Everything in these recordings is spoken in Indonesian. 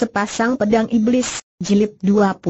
Sepasang Pedang Iblis, Jilid 26.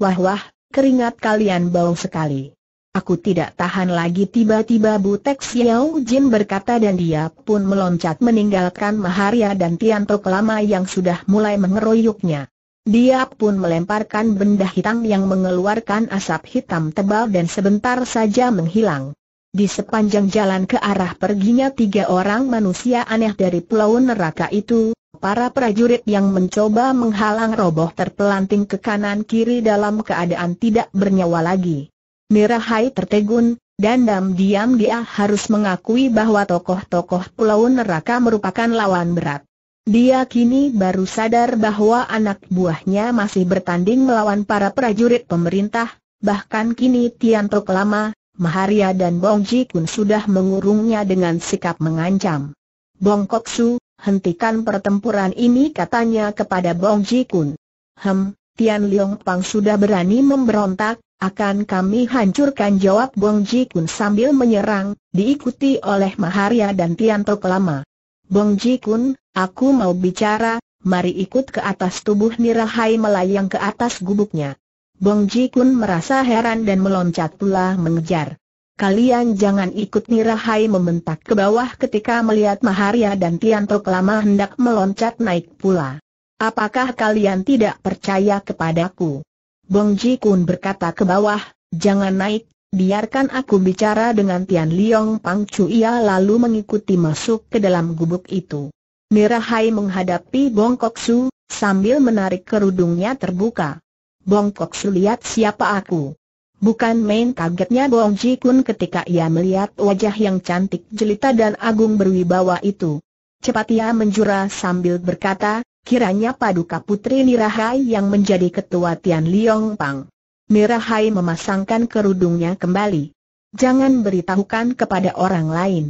Wah wah, keringat kalian bau sekali. Aku tidak tahan lagi tiba-tiba Butek Xiao Jin berkata dan dia pun meloncat meninggalkan Maharia dan Tianto Kelama yang sudah mulai mengeroyoknya. Dia pun melemparkan benda hitam yang mengeluarkan asap hitam tebal dan sebentar saja menghilang. Di sepanjang jalan ke arah perginya tiga orang manusia aneh dari pulau neraka itu, Para prajurit yang mencoba menghalang roboh terpelanting ke kanan-kiri dalam keadaan tidak bernyawa lagi. Mirahai tertegun, dan diam-diam dia harus mengakui bahwa tokoh-tokoh pulau neraka merupakan lawan berat. Dia kini baru sadar bahwa anak buahnya masih bertanding melawan para prajurit pemerintah, bahkan kini Tian Tok Lama, Maharia dan Bong Ji Kun sudah mengurungnya dengan sikap mengancam. Bong Kok Su, hentikan pertempuran ini katanya kepada Bong Ji Kun. Hem, Tian Leong Pang sudah berani memberontak, akan kami hancurkan jawab Bong Ji Kun sambil menyerang, diikuti oleh Maharia dan Tian Tok Lama. Bong Ji Kun, aku mau bicara, mari ikut ke atas tubuh Nirahai melayang ke atas gubuknya. Bong Ji Kun merasa heran dan meloncat pula mengejar. Kalian jangan ikut nirahai membentak ke bawah ketika melihat Maharia dan Tianto Kelama hendak meloncat naik pula. Apakah kalian tidak percaya kepadaku? Bong Ji Kun berkata ke bawah, jangan naik, biarkan aku bicara dengan Tian Liong Pang Chu ia lalu mengikuti masuk ke dalam gubuk itu. Nirahai menghadapi Bong Kok Su, sambil menarik kerudungnya terbuka. Bong Kok Su lihat siapa aku. Bukan main kagetnya Bong Ji Kun ketika ia melihat wajah yang cantik jelita dan agung berwibawa itu. Cepat ia menjura sambil berkata, kiranya paduka putri Nirahai yang menjadi ketua Tian Liong Pang. Nirahai memasangkan kerudungnya kembali. Jangan beritahukan kepada orang lain.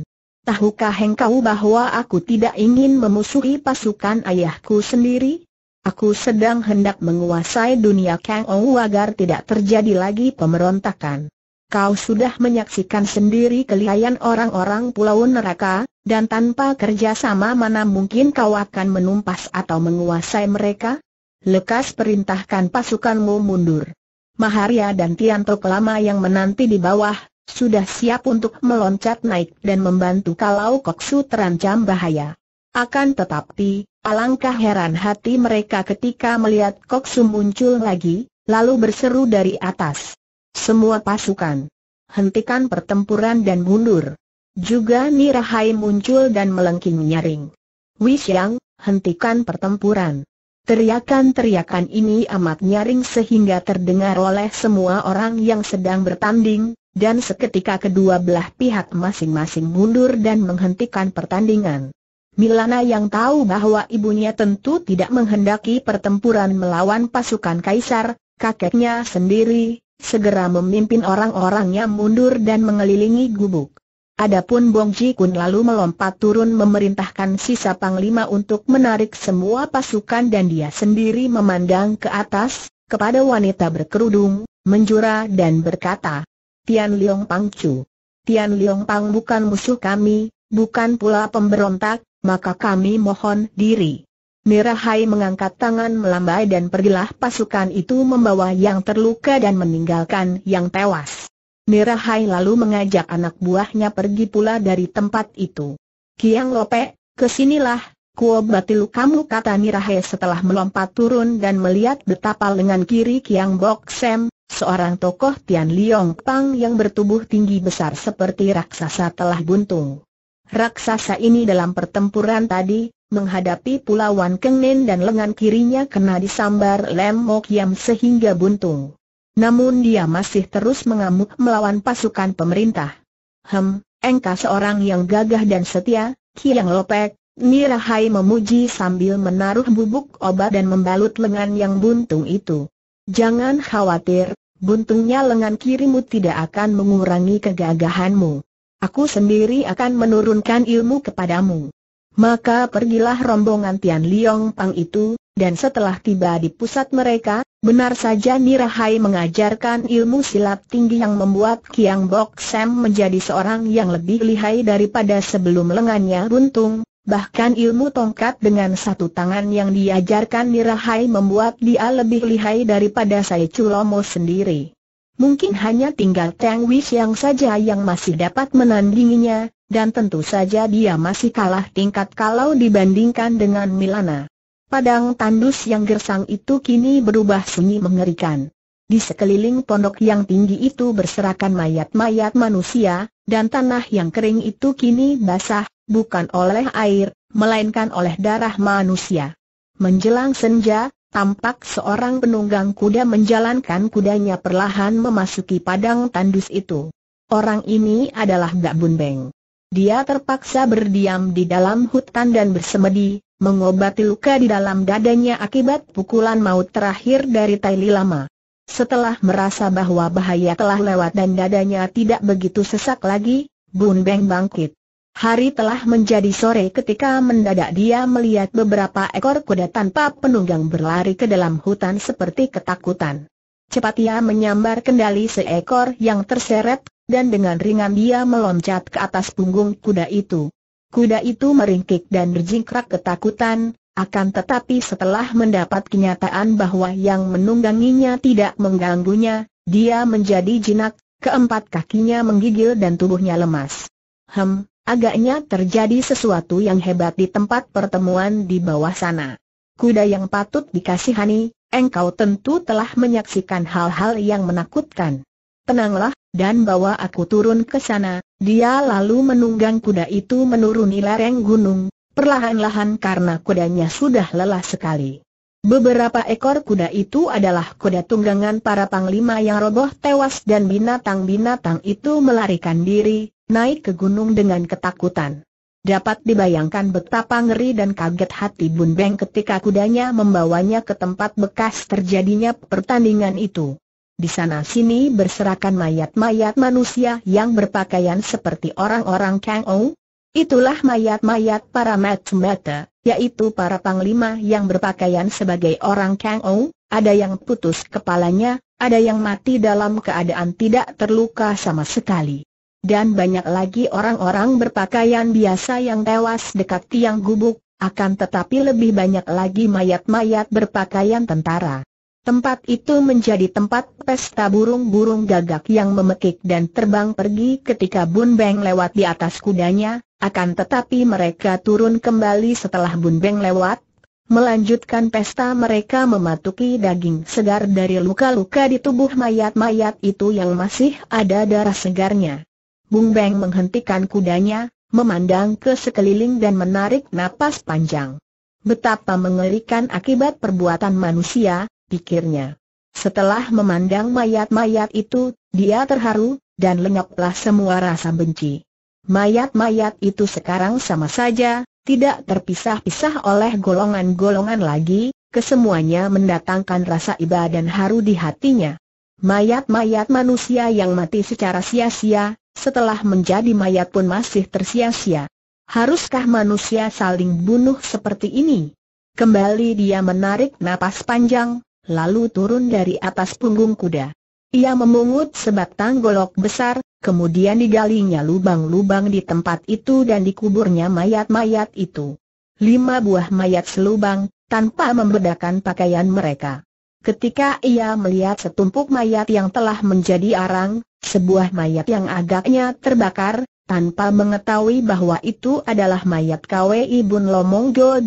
Tahukah engkau bahwa aku tidak ingin memusuhi pasukan ayahku sendiri? Aku sedang hendak menguasai dunia Kang Ou agar tidak terjadi lagi pemberontakan. Kau sudah menyaksikan sendiri kelihayan orang-orang Pulau Neraka, dan tanpa kerjasama mana mungkin kau akan menumpas atau menguasai mereka? Lekas perintahkan pasukanmu mundur. Maharia dan Tianto Kelama yang menanti di bawah, sudah siap untuk meloncat naik dan membantu kalau Koksu terancam bahaya. Akan tetapi, alangkah heran hati mereka ketika melihat Koksu muncul lagi, lalu berseru dari atas. Semua pasukan, hentikan pertempuran dan mundur. Juga Nirahai muncul dan melengking nyaring. Wishang, hentikan pertempuran. Teriakan-teriakan ini amat nyaring sehingga terdengar oleh semua orang yang sedang bertanding, dan seketika kedua belah pihak masing-masing mundur dan menghentikan pertandingan. Milana yang tahu bahwa ibunya tentu tidak menghendaki pertempuran melawan pasukan kaisar, kakeknya sendiri, segera memimpin orang-orangnya mundur dan mengelilingi gubuk. Adapun Bong Ji Kun lalu melompat turun memerintahkan sisa panglima untuk menarik semua pasukan dan dia sendiri memandang ke atas, kepada wanita berkerudung, menjura dan berkata, Tian Liong Pang Chu. Tian Liong Pang bukan musuh kami, bukan pula pemberontak, maka kami mohon diri. Mirahai mengangkat tangan melambai dan pergilah pasukan itu membawa yang terluka dan meninggalkan yang tewas. Mirahai lalu mengajak anak buahnya pergi pula dari tempat itu. Kiang Lope, kesinilah, Kuo batilu kamu kata Mirahai setelah melompat turun dan melihat betapa lengan kiri Kiang Bok Sem, seorang tokoh Tian Liong Pang yang bertubuh tinggi besar seperti raksasa telah buntung. Raksasa ini dalam pertempuran tadi, menghadapi Pulawan Kengnen dan lengan kirinya kena disambar lem Yam sehingga buntung. Namun dia masih terus mengamuk melawan pasukan pemerintah. Hem, engkau seorang yang gagah dan setia, Kiang Lopek, Nirahai memuji sambil menaruh bubuk obat dan membalut lengan yang buntung itu. Jangan khawatir, buntungnya lengan kirimu tidak akan mengurangi kegagahanmu. Aku sendiri akan menurunkan ilmu kepadamu. Maka pergilah rombongan Tian Liong Pang itu, dan setelah tiba di pusat mereka, benar saja Nirahai mengajarkan ilmu silat tinggi yang membuat Kiang Bok Sam menjadi seorang yang lebih lihai daripada sebelum lengannya runtung, bahkan ilmu tongkat dengan satu tangan yang diajarkan Nirahai membuat dia lebih lihai daripada Sai Chulomo sendiri. Mungkin hanya tinggal Tang Wish yang saja yang masih dapat menandinginya, dan tentu saja dia masih kalah tingkat kalau dibandingkan dengan Milana. Padang tandus yang gersang itu kini berubah sunyi mengerikan. Di sekeliling pondok yang tinggi itu berserakan mayat-mayat manusia, dan tanah yang kering itu kini basah, bukan oleh air, melainkan oleh darah manusia. Menjelang senja, tampak seorang penunggang kuda menjalankan kudanya perlahan memasuki padang tandus itu. Orang ini adalah Gak Bunbeng. Dia terpaksa berdiam di dalam hutan dan bersemedi, mengobati luka di dalam dadanya akibat pukulan maut terakhir dari Tai Lama. Setelah merasa bahwa bahaya telah lewat dan dadanya tidak begitu sesak lagi, Bun Beng bangkit. Hari telah menjadi sore ketika mendadak dia melihat beberapa ekor kuda tanpa penunggang berlari ke dalam hutan seperti ketakutan. Cepat ia menyambar kendali seekor yang terseret, dan dengan ringan dia meloncat ke atas punggung kuda itu. Kuda itu meringkik dan berjingkrak ketakutan, akan tetapi setelah mendapat kenyataan bahwa yang menungganginya tidak mengganggunya, dia menjadi jinak, keempat kakinya menggigil dan tubuhnya lemas. Hem, Agaknya terjadi sesuatu yang hebat di tempat pertemuan di bawah sana. Kuda yang patut dikasihani, engkau tentu telah menyaksikan hal-hal yang menakutkan. Tenanglah, dan bawa aku turun ke sana. Dia lalu menunggang kuda itu menuruni lereng gunung, perlahan-lahan karena kudanya sudah lelah sekali. Beberapa ekor kuda itu adalah kuda tunggangan para panglima yang roboh tewas dan binatang-binatang itu melarikan diri, naik ke gunung dengan ketakutan. Dapat dibayangkan betapa ngeri dan kaget hati Bun Beng ketika kudanya membawanya ke tempat bekas terjadinya pertandingan itu. Di sana-sini berserakan mayat-mayat manusia yang berpakaian seperti orang-orang Kang Ou. Itulah mayat-mayat para matchmaker, yaitu para panglima yang berpakaian sebagai orang Kang Ou, ada yang putus kepalanya, ada yang mati dalam keadaan tidak terluka sama sekali dan banyak lagi orang-orang berpakaian biasa yang tewas dekat tiang gubuk, akan tetapi lebih banyak lagi mayat-mayat berpakaian tentara. Tempat itu menjadi tempat pesta burung-burung gagak yang memekik dan terbang pergi ketika Bun Beng lewat di atas kudanya, akan tetapi mereka turun kembali setelah Bun Beng lewat, melanjutkan pesta mereka mematuki daging segar dari luka-luka di tubuh mayat-mayat itu yang masih ada darah segarnya. Bung Beng menghentikan kudanya, memandang ke sekeliling dan menarik napas panjang. Betapa mengerikan akibat perbuatan manusia, pikirnya. Setelah memandang mayat-mayat itu, dia terharu, dan lenyaplah semua rasa benci. Mayat-mayat itu sekarang sama saja, tidak terpisah-pisah oleh golongan-golongan lagi, kesemuanya mendatangkan rasa iba dan haru di hatinya. Mayat-mayat manusia yang mati secara sia-sia, setelah menjadi mayat pun masih tersia-sia. Haruskah manusia saling bunuh seperti ini? Kembali dia menarik napas panjang, lalu turun dari atas punggung kuda. Ia memungut sebatang golok besar, kemudian digalinya lubang-lubang di tempat itu dan dikuburnya mayat-mayat itu. Lima buah mayat selubang, tanpa membedakan pakaian mereka. Ketika ia melihat setumpuk mayat yang telah menjadi arang, sebuah mayat yang agaknya terbakar, tanpa mengetahui bahwa itu adalah mayat KW Ibun Lomong Gol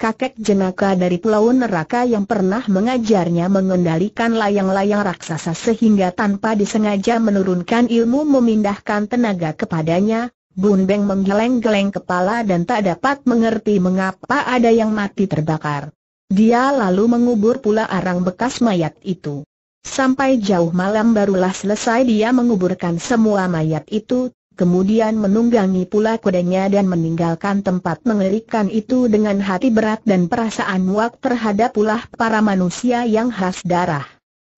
kakek jenaka dari Pulau Neraka yang pernah mengajarnya mengendalikan layang-layang raksasa sehingga tanpa disengaja menurunkan ilmu memindahkan tenaga kepadanya, Bun Beng menggeleng-geleng kepala dan tak dapat mengerti mengapa ada yang mati terbakar. Dia lalu mengubur pula arang bekas mayat itu. Sampai jauh malam barulah selesai dia menguburkan semua mayat itu, kemudian menunggangi pula kudanya dan meninggalkan tempat mengerikan itu dengan hati berat dan perasaan muak terhadap pula para manusia yang khas darah.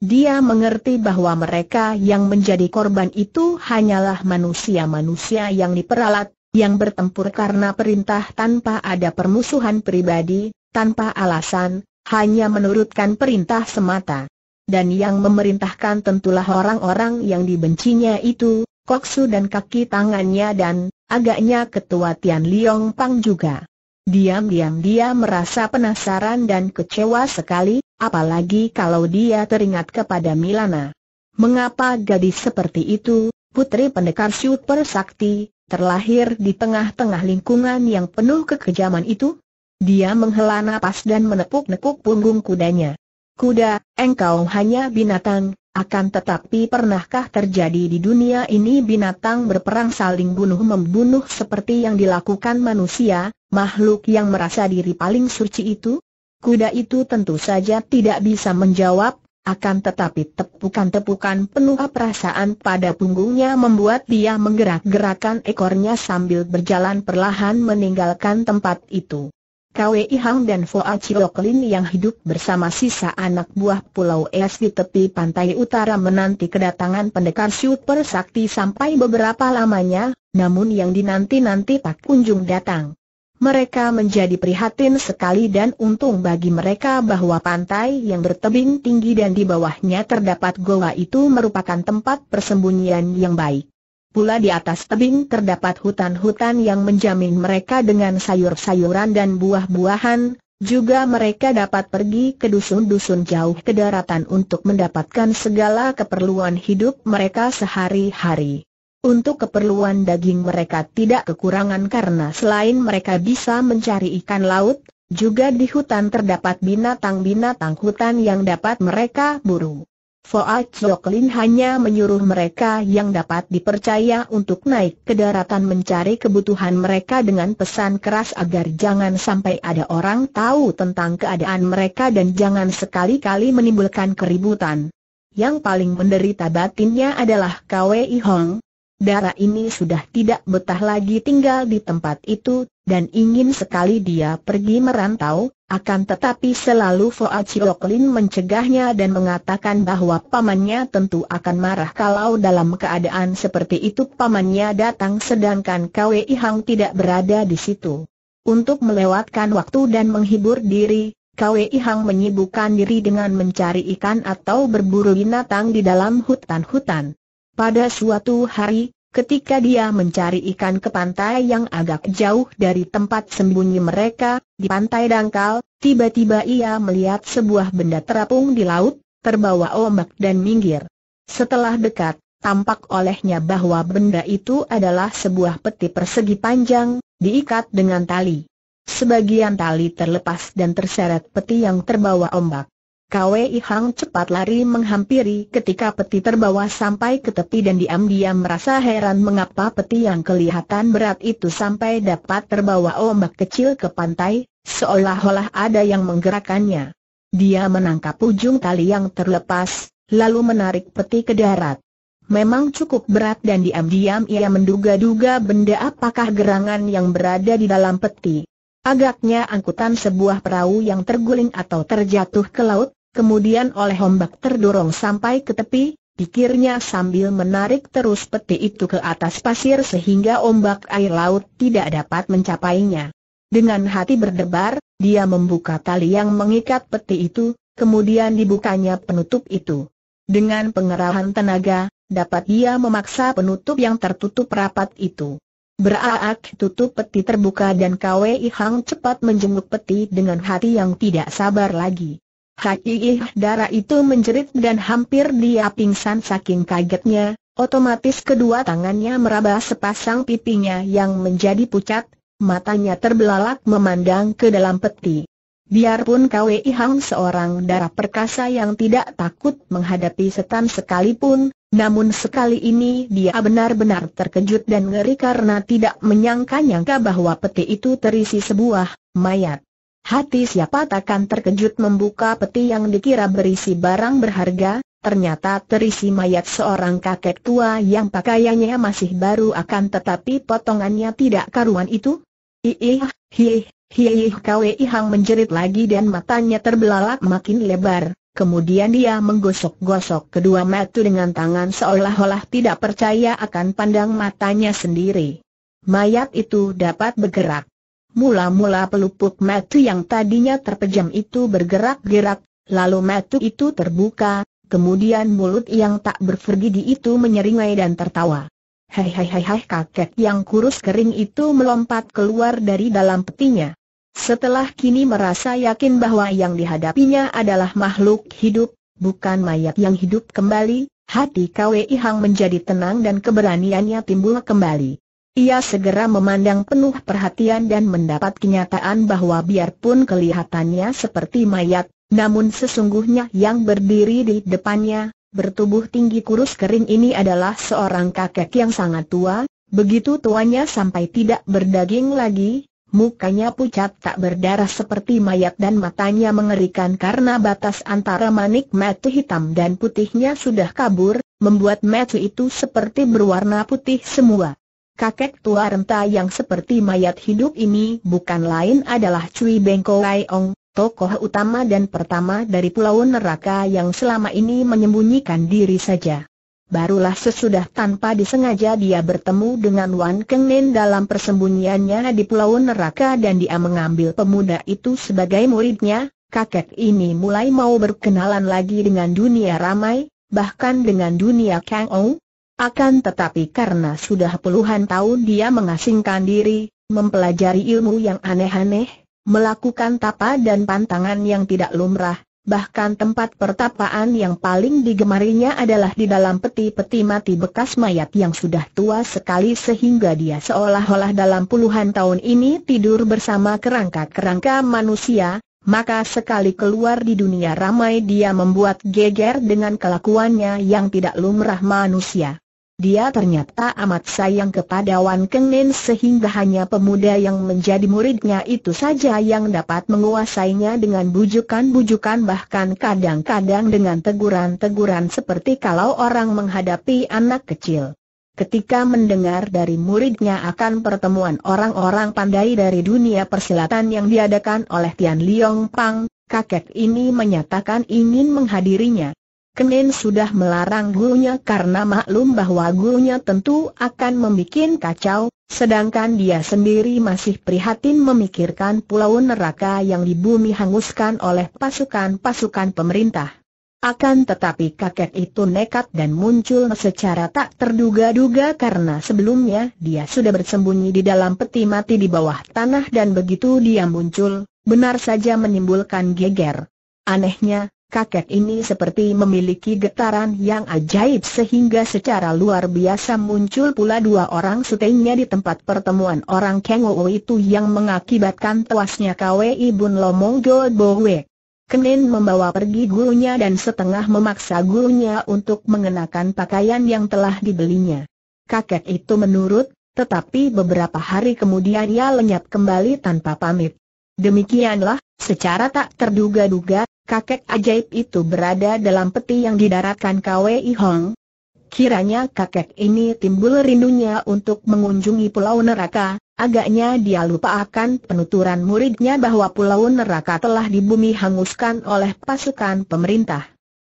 Dia mengerti bahwa mereka yang menjadi korban itu hanyalah manusia-manusia yang diperalat, yang bertempur karena perintah tanpa ada permusuhan pribadi, tanpa alasan, hanya menurutkan perintah semata. Dan yang memerintahkan tentulah orang-orang yang dibencinya itu, koksu dan kaki tangannya dan, agaknya ketua Tian Liong Pang juga. Diam-diam dia merasa penasaran dan kecewa sekali, apalagi kalau dia teringat kepada Milana. Mengapa gadis seperti itu, putri pendekar super sakti, terlahir di tengah-tengah lingkungan yang penuh kekejaman itu? Dia menghela nafas dan menepuk-nepuk punggung kudanya. Kuda, engkau hanya binatang, akan tetapi pernahkah terjadi di dunia ini binatang berperang saling bunuh-membunuh seperti yang dilakukan manusia, makhluk yang merasa diri paling suci itu? Kuda itu tentu saja tidak bisa menjawab, akan tetapi tepukan-tepukan penuh perasaan pada punggungnya membuat dia menggerak-gerakan ekornya sambil berjalan perlahan meninggalkan tempat itu. Kwei Hang dan Foa Chiloklin yang hidup bersama sisa anak buah Pulau Es di tepi pantai utara menanti kedatangan pendekar super sakti sampai beberapa lamanya, namun yang dinanti-nanti tak kunjung datang. Mereka menjadi prihatin sekali dan untung bagi mereka bahwa pantai yang bertebing tinggi dan di bawahnya terdapat goa itu merupakan tempat persembunyian yang baik. Pula di atas tebing terdapat hutan-hutan yang menjamin mereka dengan sayur-sayuran dan buah-buahan, juga mereka dapat pergi ke dusun-dusun jauh ke daratan untuk mendapatkan segala keperluan hidup mereka sehari-hari. Untuk keperluan daging mereka tidak kekurangan karena selain mereka bisa mencari ikan laut, juga di hutan terdapat binatang-binatang hutan yang dapat mereka buru. Foa Choklin hanya menyuruh mereka yang dapat dipercaya untuk naik ke daratan mencari kebutuhan mereka dengan pesan keras agar jangan sampai ada orang tahu tentang keadaan mereka dan jangan sekali-kali menimbulkan keributan. Yang paling menderita batinnya adalah Kwei Hong, darah ini sudah tidak betah lagi tinggal di tempat itu, dan ingin sekali dia pergi merantau, akan tetapi selalu Foa Cioklin mencegahnya dan mengatakan bahwa pamannya tentu akan marah kalau dalam keadaan seperti itu pamannya datang sedangkan KWI Hang tidak berada di situ. Untuk melewatkan waktu dan menghibur diri, KWI Hang menyibukkan diri dengan mencari ikan atau berburu binatang di dalam hutan-hutan. Pada suatu hari, ketika dia mencari ikan ke pantai yang agak jauh dari tempat sembunyi mereka, di pantai dangkal, tiba-tiba ia melihat sebuah benda terapung di laut, terbawa ombak dan minggir. Setelah dekat, tampak olehnya bahwa benda itu adalah sebuah peti persegi panjang, diikat dengan tali. Sebagian tali terlepas dan terseret peti yang terbawa ombak. Kwei Hang cepat lari menghampiri ketika peti terbawa sampai ke tepi dan diam-diam merasa heran mengapa peti yang kelihatan berat itu sampai dapat terbawa ombak kecil ke pantai, seolah-olah ada yang menggerakkannya. Dia menangkap ujung tali yang terlepas, lalu menarik peti ke darat. Memang cukup berat dan diam-diam ia menduga-duga benda apakah gerangan yang berada di dalam peti. Agaknya angkutan sebuah perahu yang terguling atau terjatuh ke laut, kemudian oleh ombak terdorong sampai ke tepi, pikirnya sambil menarik terus peti itu ke atas pasir sehingga ombak air laut tidak dapat mencapainya. Dengan hati berdebar, dia membuka tali yang mengikat peti itu, kemudian dibukanya penutup itu. Dengan pengerahan tenaga, dapat dia memaksa penutup yang tertutup rapat itu. Beraak tutup peti terbuka dan Kwei Hang cepat menjenguk peti dengan hati yang tidak sabar lagi. Kaki darah itu menjerit dan hampir dia pingsan saking kagetnya, otomatis kedua tangannya meraba sepasang pipinya yang menjadi pucat, matanya terbelalak memandang ke dalam peti. Biarpun Kwei Hang seorang darah perkasa yang tidak takut menghadapi setan sekalipun, namun sekali ini dia benar-benar terkejut dan ngeri karena tidak menyangka-nyangka bahwa peti itu terisi sebuah mayat. Hati siapa takkan terkejut membuka peti yang dikira berisi barang berharga, ternyata terisi mayat seorang kakek tua yang pakaiannya masih baru akan tetapi potongannya tidak karuan itu. Iih, hiih, hiih kawe ihang menjerit lagi dan matanya terbelalak makin lebar. Kemudian dia menggosok-gosok kedua mata dengan tangan seolah-olah tidak percaya akan pandang matanya sendiri. Mayat itu dapat bergerak. Mula-mula pelupuk metu yang tadinya terpejam itu bergerak-gerak, lalu metu itu terbuka, kemudian mulut yang tak berfergidi itu menyeringai dan tertawa. Hei hei hei hei kakek yang kurus kering itu melompat keluar dari dalam petinya. Setelah kini merasa yakin bahwa yang dihadapinya adalah makhluk hidup, bukan mayat yang hidup kembali, hati Kwei Hang menjadi tenang dan keberaniannya timbul kembali. Ia segera memandang penuh perhatian dan mendapat kenyataan bahwa biarpun kelihatannya seperti mayat, namun sesungguhnya yang berdiri di depannya, bertubuh tinggi kurus kering ini adalah seorang kakek yang sangat tua, begitu tuanya sampai tidak berdaging lagi, mukanya pucat tak berdarah seperti mayat dan matanya mengerikan karena batas antara manik mata hitam dan putihnya sudah kabur, membuat mata itu seperti berwarna putih semua. Kakek tua renta yang seperti mayat hidup ini bukan lain adalah Cui Bengko Ong, tokoh utama dan pertama dari Pulau Neraka yang selama ini menyembunyikan diri saja. Barulah sesudah tanpa disengaja dia bertemu dengan Wan Keng Nen dalam persembunyiannya di Pulau Neraka dan dia mengambil pemuda itu sebagai muridnya, kakek ini mulai mau berkenalan lagi dengan dunia ramai, bahkan dengan dunia Kang Ong, akan tetapi karena sudah puluhan tahun dia mengasingkan diri, mempelajari ilmu yang aneh-aneh, melakukan tapa dan pantangan yang tidak lumrah, bahkan tempat pertapaan yang paling digemarinya adalah di dalam peti-peti mati bekas mayat yang sudah tua sekali sehingga dia seolah-olah dalam puluhan tahun ini tidur bersama kerangka-kerangka manusia, maka sekali keluar di dunia ramai dia membuat geger dengan kelakuannya yang tidak lumrah manusia. Dia ternyata amat sayang kepada Wan Kengin sehingga hanya pemuda yang menjadi muridnya itu saja yang dapat menguasainya dengan bujukan-bujukan bahkan kadang-kadang dengan teguran-teguran seperti kalau orang menghadapi anak kecil. Ketika mendengar dari muridnya akan pertemuan orang-orang pandai dari dunia persilatan yang diadakan oleh Tian Liong Pang, kakek ini menyatakan ingin menghadirinya. Kenin sudah melarang gurunya karena maklum bahwa gurunya tentu akan membuat kacau, sedangkan dia sendiri masih prihatin memikirkan pulau neraka yang di bumi hanguskan oleh pasukan-pasukan pemerintah. Akan tetapi kakek itu nekat dan muncul secara tak terduga-duga karena sebelumnya dia sudah bersembunyi di dalam peti mati di bawah tanah dan begitu dia muncul, benar saja menimbulkan geger. Anehnya, kakek ini seperti memiliki getaran yang ajaib sehingga secara luar biasa muncul pula dua orang setengah di tempat pertemuan orang Kengou itu yang mengakibatkan tewasnya KWI Bun Lomong Gold Bowe. Kenin membawa pergi gurunya dan setengah memaksa gurunya untuk mengenakan pakaian yang telah dibelinya. Kakek itu menurut, tetapi beberapa hari kemudian ia lenyap kembali tanpa pamit. Demikianlah, secara tak terduga-duga, kakek ajaib itu berada dalam peti yang didaratkan KWI Hong. Kiranya kakek ini timbul rindunya untuk mengunjungi pulau neraka, agaknya dia lupa akan penuturan muridnya bahwa pulau neraka telah dibumi hanguskan oleh pasukan pemerintah.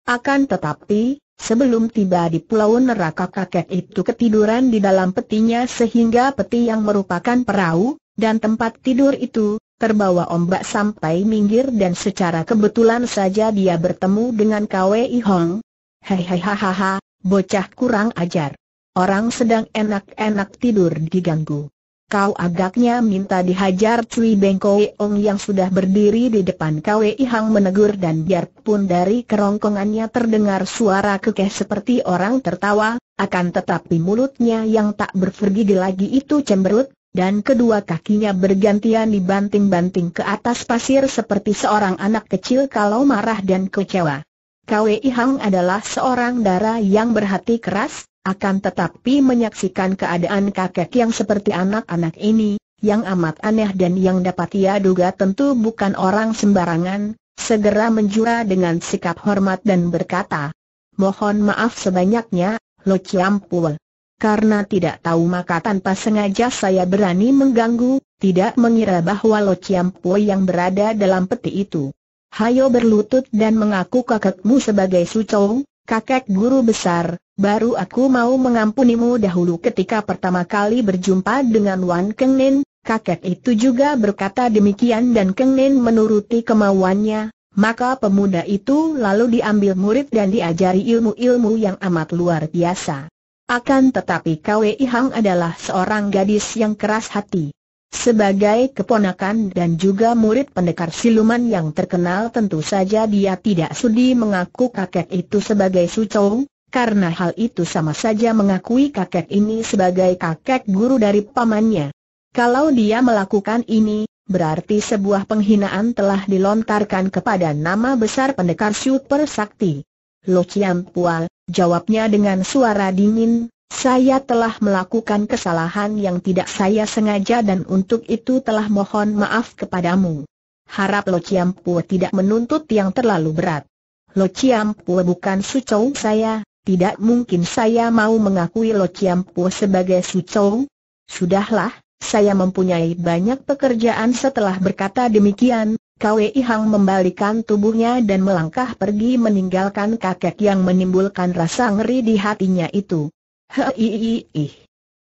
Akan tetapi, Sebelum tiba di pulau neraka kakek itu ketiduran di dalam petinya sehingga peti yang merupakan perahu, dan tempat tidur itu, terbawa ombak sampai minggir dan secara kebetulan saja dia bertemu dengan Kwei Hong. ha, bocah kurang ajar. Orang sedang enak-enak tidur diganggu. Kau agaknya minta dihajar Cui Bengkoe Ong yang sudah berdiri di depan Kwei Hong menegur dan biarpun dari kerongkongannya terdengar suara kekeh seperti orang tertawa, akan tetapi mulutnya yang tak berfergigi lagi itu cemberut, dan kedua kakinya bergantian dibanting-banting ke atas pasir seperti seorang anak kecil kalau marah dan kecewa. Kwei Hang adalah seorang darah yang berhati keras, akan tetapi menyaksikan keadaan kakek yang seperti anak-anak ini, yang amat aneh dan yang dapat ia duga tentu bukan orang sembarangan, segera menjura dengan sikap hormat dan berkata, Mohon maaf sebanyaknya, Lo Chiam Pul. Karena tidak tahu maka tanpa sengaja saya berani mengganggu, tidak mengira bahwa Lo pui yang berada dalam peti itu. Hayo berlutut dan mengaku kakekmu sebagai Sucong, kakek guru besar, baru aku mau mengampunimu dahulu ketika pertama kali berjumpa dengan Wan Keng Nin, kakek itu juga berkata demikian dan Keng Nin menuruti kemauannya, maka pemuda itu lalu diambil murid dan diajari ilmu-ilmu yang amat luar biasa. Akan tetapi Kwei Hang adalah seorang gadis yang keras hati. Sebagai keponakan dan juga murid pendekar siluman yang terkenal tentu saja dia tidak sudi mengaku kakek itu sebagai sucong, karena hal itu sama saja mengakui kakek ini sebagai kakek guru dari pamannya. Kalau dia melakukan ini, berarti sebuah penghinaan telah dilontarkan kepada nama besar pendekar super sakti. Lo Chiam Pual, jawabnya dengan suara dingin, saya telah melakukan kesalahan yang tidak saya sengaja dan untuk itu telah mohon maaf kepadamu. Harap Lo Ciampu tidak menuntut yang terlalu berat. Lo Ciampu bukan sucou saya, tidak mungkin saya mau mengakui Lo Ciampu sebagai sucou. Sudahlah, saya mempunyai banyak pekerjaan setelah berkata demikian, Kwei Hang membalikan tubuhnya dan melangkah pergi meninggalkan kakek yang menimbulkan rasa ngeri di hatinya itu. Hei,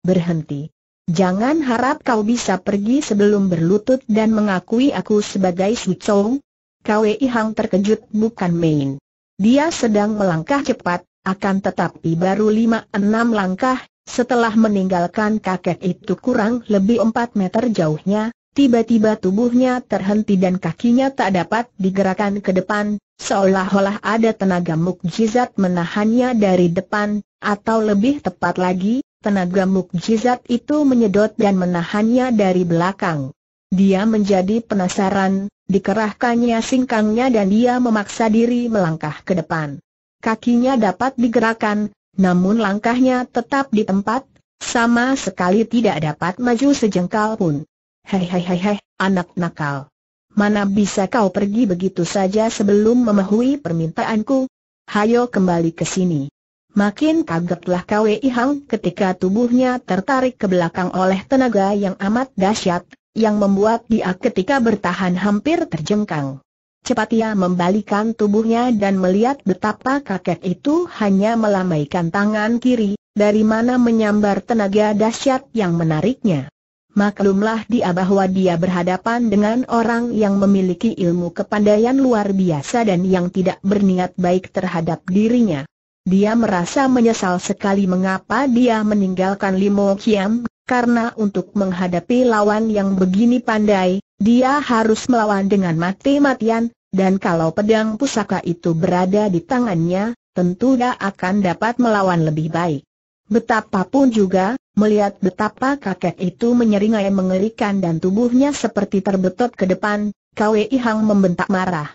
berhenti. Jangan harap kau bisa pergi sebelum berlutut dan mengakui aku sebagai Su Chou. Kwei Hang terkejut bukan main. Dia sedang melangkah cepat, akan tetapi baru lima enam langkah, setelah meninggalkan kakek itu kurang lebih empat meter jauhnya, Tiba-tiba tubuhnya terhenti dan kakinya tak dapat digerakkan ke depan, seolah-olah ada tenaga mukjizat menahannya dari depan, atau lebih tepat lagi, tenaga mukjizat itu menyedot dan menahannya dari belakang. Dia menjadi penasaran, dikerahkannya singkangnya dan dia memaksa diri melangkah ke depan. Kakinya dapat digerakkan, namun langkahnya tetap di tempat, sama sekali tidak dapat maju sejengkal pun. Hei hei hei hei, anak nakal. Mana bisa kau pergi begitu saja sebelum memahui permintaanku? Hayo kembali ke sini. Makin kagetlah Kwei Hang ketika tubuhnya tertarik ke belakang oleh tenaga yang amat dahsyat, yang membuat dia ketika bertahan hampir terjengkang. Cepat ia membalikan tubuhnya dan melihat betapa kakek itu hanya melambaikan tangan kiri, dari mana menyambar tenaga dahsyat yang menariknya maklumlah dia bahwa dia berhadapan dengan orang yang memiliki ilmu kepandaian luar biasa dan yang tidak berniat baik terhadap dirinya. Dia merasa menyesal sekali mengapa dia meninggalkan Limo Kiam, karena untuk menghadapi lawan yang begini pandai, dia harus melawan dengan mati-matian, dan kalau pedang pusaka itu berada di tangannya, tentu dia akan dapat melawan lebih baik. Betapapun juga, Melihat betapa kakek itu menyeringai mengerikan dan tubuhnya seperti terbetot ke depan, Kwei Hang membentak marah.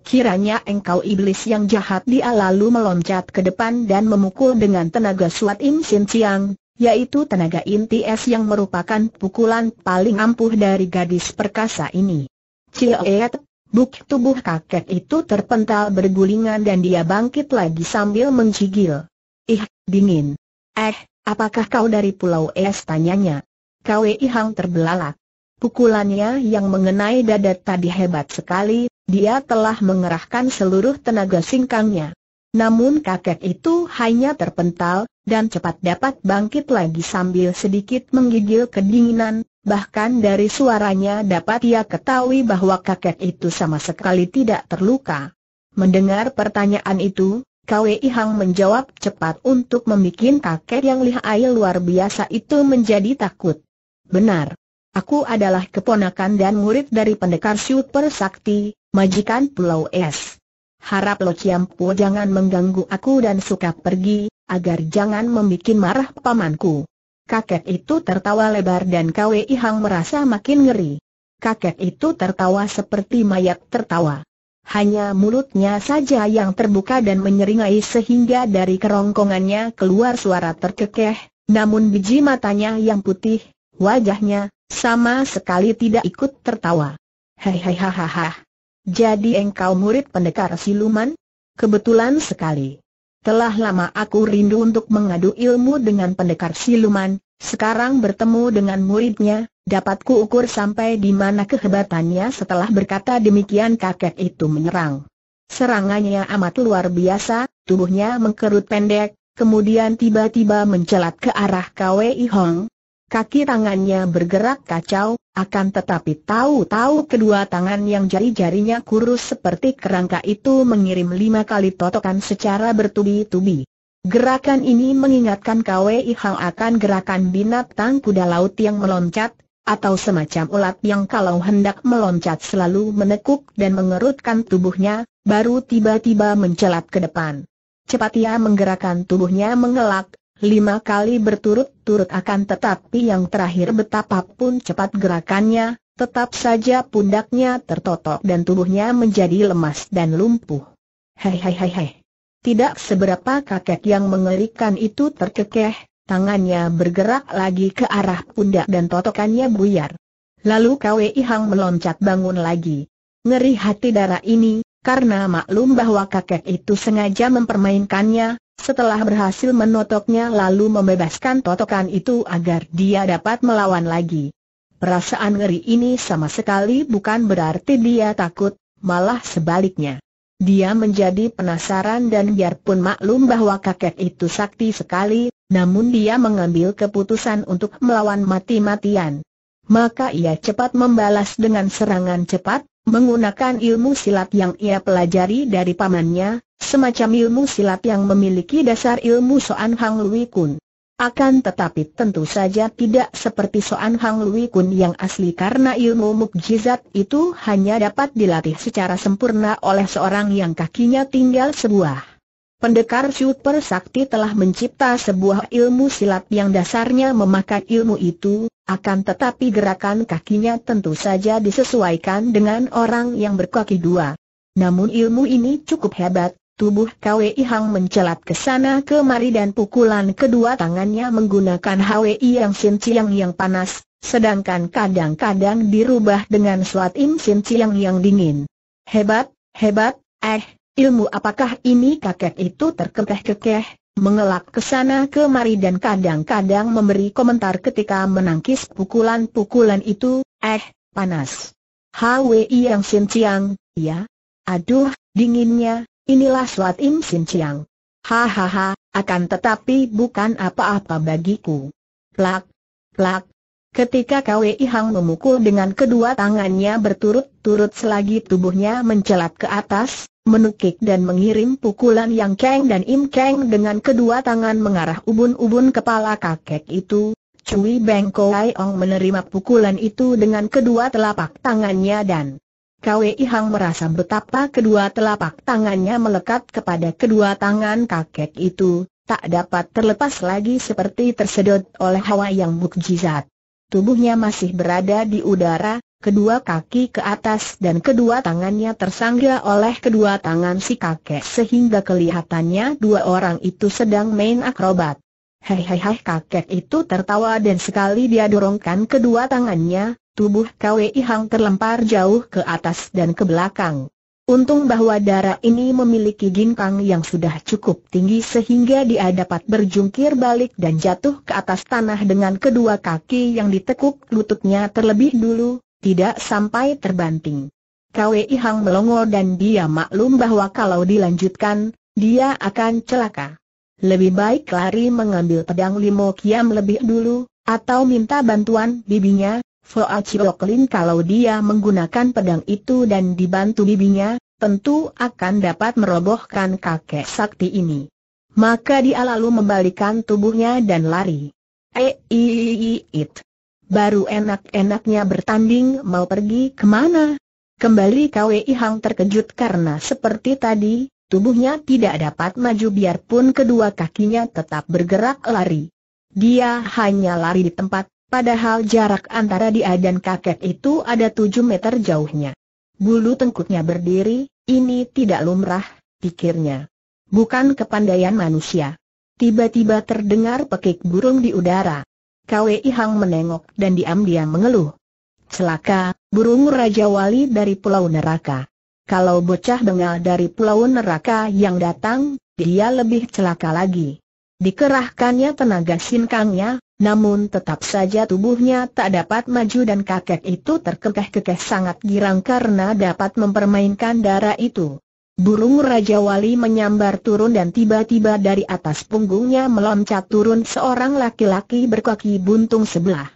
Kiranya engkau iblis yang jahat dia lalu meloncat ke depan dan memukul dengan tenaga suat Im Sin Siang, yaitu tenaga inti es yang merupakan pukulan paling ampuh dari gadis perkasa ini. Cieet, Buk tubuh kakek itu terpental bergulingan dan dia bangkit lagi sambil mencigil. Ih, dingin. Eh, Apakah kau dari Pulau Es? tanyanya. Kwei Hang terbelalak. Pukulannya yang mengenai dada tadi hebat sekali, dia telah mengerahkan seluruh tenaga singkangnya. Namun kakek itu hanya terpental, dan cepat dapat bangkit lagi sambil sedikit menggigil kedinginan, bahkan dari suaranya dapat ia ketahui bahwa kakek itu sama sekali tidak terluka. Mendengar pertanyaan itu, Kwei Hang menjawab cepat untuk membuat kakek yang lihai luar biasa itu menjadi takut. Benar. Aku adalah keponakan dan murid dari pendekar super sakti, majikan Pulau Es. Harap Lo Ciampu jangan mengganggu aku dan suka pergi, agar jangan membuat marah pamanku. Kakek itu tertawa lebar dan Kwei Hang merasa makin ngeri. Kakek itu tertawa seperti mayat tertawa. Hanya mulutnya saja yang terbuka dan menyeringai sehingga dari kerongkongannya keluar suara terkekeh, namun biji matanya yang putih, wajahnya, sama sekali tidak ikut tertawa. Hei hei Hahaha. Jadi engkau murid pendekar siluman? Kebetulan sekali. Telah lama aku rindu untuk mengadu ilmu dengan pendekar siluman, sekarang bertemu dengan muridnya, Dapat ku ukur sampai di mana kehebatannya setelah berkata demikian kakek itu menyerang. Serangannya amat luar biasa, tubuhnya mengkerut pendek, kemudian tiba-tiba mencelat ke arah KWI Hong. Kaki tangannya bergerak kacau, akan tetapi tahu-tahu kedua tangan yang jari-jarinya kurus seperti kerangka itu mengirim lima kali totokan secara bertubi-tubi. Gerakan ini mengingatkan KWI Ihong akan gerakan binatang kuda laut yang meloncat, atau semacam ulat yang kalau hendak meloncat selalu menekuk dan mengerutkan tubuhnya, baru tiba-tiba mencelat ke depan. Cepat ia menggerakkan tubuhnya mengelak, lima kali berturut-turut akan tetapi yang terakhir betapapun cepat gerakannya, tetap saja pundaknya tertotok dan tubuhnya menjadi lemas dan lumpuh. Hei hei hei hei. Tidak seberapa kakek yang mengerikan itu terkekeh, tangannya bergerak lagi ke arah pundak dan totokannya buyar. Lalu Kwei Hang meloncat bangun lagi. Ngeri hati darah ini, karena maklum bahwa kakek itu sengaja mempermainkannya, setelah berhasil menotoknya lalu membebaskan totokan itu agar dia dapat melawan lagi. Perasaan ngeri ini sama sekali bukan berarti dia takut, malah sebaliknya. Dia menjadi penasaran dan biarpun maklum bahwa kakek itu sakti sekali, namun dia mengambil keputusan untuk melawan mati-matian. Maka ia cepat membalas dengan serangan cepat, menggunakan ilmu silat yang ia pelajari dari pamannya, semacam ilmu silat yang memiliki dasar ilmu Soan Hang Lui Kun. Akan tetapi tentu saja tidak seperti Soan Hang Lui Kun yang asli karena ilmu mukjizat itu hanya dapat dilatih secara sempurna oleh seorang yang kakinya tinggal sebuah. Pendekar Super Sakti telah mencipta sebuah ilmu silat yang dasarnya memakai ilmu itu, akan tetapi gerakan kakinya tentu saja disesuaikan dengan orang yang berkaki dua. Namun ilmu ini cukup hebat, tubuh Kwei Hang mencelat ke sana kemari dan pukulan kedua tangannya menggunakan Hwi yang sinciang yang panas, sedangkan kadang-kadang dirubah dengan suat im yang dingin. Hebat, hebat, eh, Ilmu apakah ini kakek itu terkekeh-kekeh, mengelak ke sana kemari dan kadang-kadang memberi komentar ketika menangkis pukulan-pukulan itu, eh, panas. Hwi Yang Sin Chiang, ya? Aduh, dinginnya, inilah Suat Im Sin Chiang. Hahaha, akan tetapi bukan apa-apa bagiku. Plak, plak. Ketika Kwi Hang memukul dengan kedua tangannya berturut-turut selagi tubuhnya mencelat ke atas, menekik dan mengirim pukulan Yang keng dan Im keng dengan kedua tangan mengarah ubun-ubun kepala kakek itu. Cui Beng Koai Ong menerima pukulan itu dengan kedua telapak tangannya dan Kwei Hang merasa betapa kedua telapak tangannya melekat kepada kedua tangan kakek itu, tak dapat terlepas lagi seperti tersedot oleh hawa yang mukjizat. Tubuhnya masih berada di udara, kedua kaki ke atas dan kedua tangannya tersangga oleh kedua tangan si kakek sehingga kelihatannya dua orang itu sedang main akrobat. hei kakek itu tertawa dan sekali dia dorongkan kedua tangannya, tubuh kwe Hang terlempar jauh ke atas dan ke belakang. Untung bahwa darah ini memiliki ginkang yang sudah cukup tinggi sehingga dia dapat berjungkir balik dan jatuh ke atas tanah dengan kedua kaki yang ditekuk lututnya terlebih dulu, tidak sampai terbanting. Kwei Hang melongo dan dia maklum bahwa kalau dilanjutkan, dia akan celaka. Lebih baik lari mengambil pedang Limo Kiam lebih dulu, atau minta bantuan bibinya, Foa Chioklin kalau dia menggunakan pedang itu dan dibantu bibinya, tentu akan dapat merobohkan kakek sakti ini. Maka dia lalu membalikan tubuhnya dan lari. Eiiit. Eh, Baru enak-enaknya bertanding mau pergi kemana? Kembali KWI Hang terkejut karena seperti tadi, tubuhnya tidak dapat maju biarpun kedua kakinya tetap bergerak lari. Dia hanya lari di tempat, padahal jarak antara dia dan kakek itu ada tujuh meter jauhnya. Bulu tengkuknya berdiri, ini tidak lumrah, pikirnya. Bukan kepandaian manusia. Tiba-tiba terdengar pekik burung di udara. Kwei Ihang menengok dan diam-diam mengeluh. Celaka, burung Raja Wali dari Pulau Neraka. Kalau bocah bengal dari Pulau Neraka yang datang, dia lebih celaka lagi. Dikerahkannya tenaga sinkangnya, namun tetap saja tubuhnya tak dapat maju dan kakek itu terkekeh-kekeh sangat girang karena dapat mempermainkan darah itu. Burung Raja Wali menyambar turun dan tiba-tiba dari atas punggungnya meloncat turun seorang laki-laki berkaki buntung sebelah.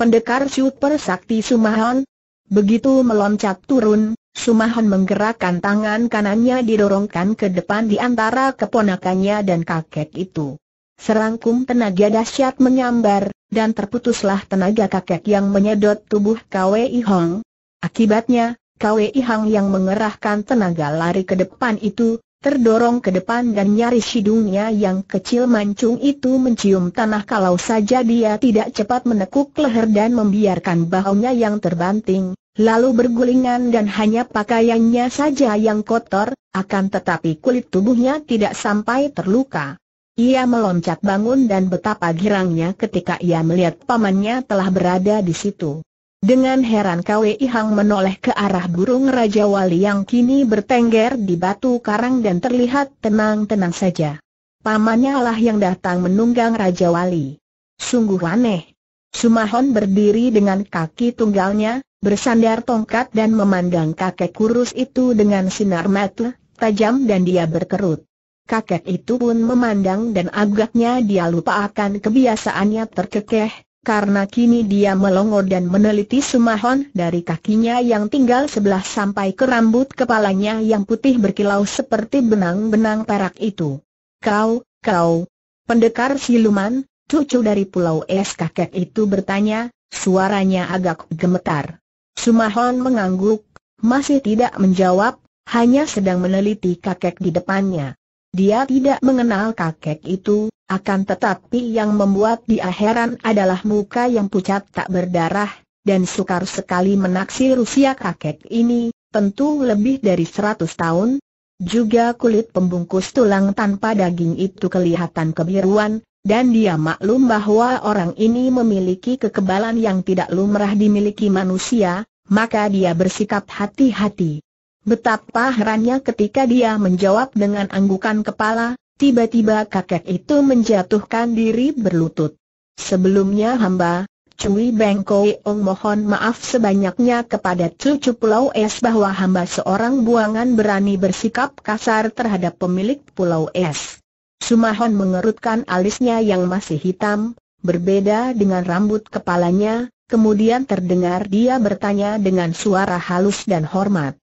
Pendekar super sakti Sumahan, Begitu meloncat turun, Sumahan menggerakkan tangan kanannya didorongkan ke depan di antara keponakannya dan kakek itu. Serangkum tenaga dahsyat menyambar, dan terputuslah tenaga kakek yang menyedot tubuh Kwei Hong. Akibatnya, Kwei Hang yang mengerahkan tenaga lari ke depan itu, terdorong ke depan dan nyaris hidungnya yang kecil mancung itu mencium tanah kalau saja dia tidak cepat menekuk leher dan membiarkan bahunya yang terbanting, lalu bergulingan dan hanya pakaiannya saja yang kotor, akan tetapi kulit tubuhnya tidak sampai terluka. Ia meloncat bangun dan betapa girangnya ketika ia melihat pamannya telah berada di situ. Dengan heran Kwei Hang menoleh ke arah burung Raja Wali yang kini bertengger di batu karang dan terlihat tenang-tenang saja. Pamannya lah yang datang menunggang Raja Wali. Sungguh aneh. Sumahon berdiri dengan kaki tunggalnya, bersandar tongkat dan memandang kakek kurus itu dengan sinar mata tajam dan dia berkerut. Kakek itu pun memandang dan agaknya dia lupa akan kebiasaannya terkekeh, karena kini dia melongo dan meneliti Sumahon dari kakinya yang tinggal sebelah sampai ke rambut kepalanya yang putih berkilau seperti benang-benang perak itu. Kau, kau, pendekar siluman, cucu dari pulau es kakek itu bertanya, suaranya agak gemetar. Sumahon mengangguk, masih tidak menjawab, hanya sedang meneliti kakek di depannya. Dia tidak mengenal kakek itu, akan tetapi yang membuat dia heran adalah muka yang pucat tak berdarah, dan sukar sekali menaksir usia kakek ini, tentu lebih dari seratus tahun. Juga kulit pembungkus tulang tanpa daging itu kelihatan kebiruan, dan dia maklum bahwa orang ini memiliki kekebalan yang tidak lumrah dimiliki manusia, maka dia bersikap hati-hati. Betapa herannya ketika dia menjawab dengan anggukan kepala, tiba-tiba kakek itu menjatuhkan diri berlutut. Sebelumnya hamba, Cui Beng Ong mohon maaf sebanyaknya kepada cucu Pulau Es bahwa hamba seorang buangan berani bersikap kasar terhadap pemilik Pulau Es. Sumahon mengerutkan alisnya yang masih hitam, berbeda dengan rambut kepalanya, kemudian terdengar dia bertanya dengan suara halus dan hormat.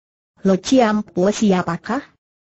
Lo Chiam Po siapakah?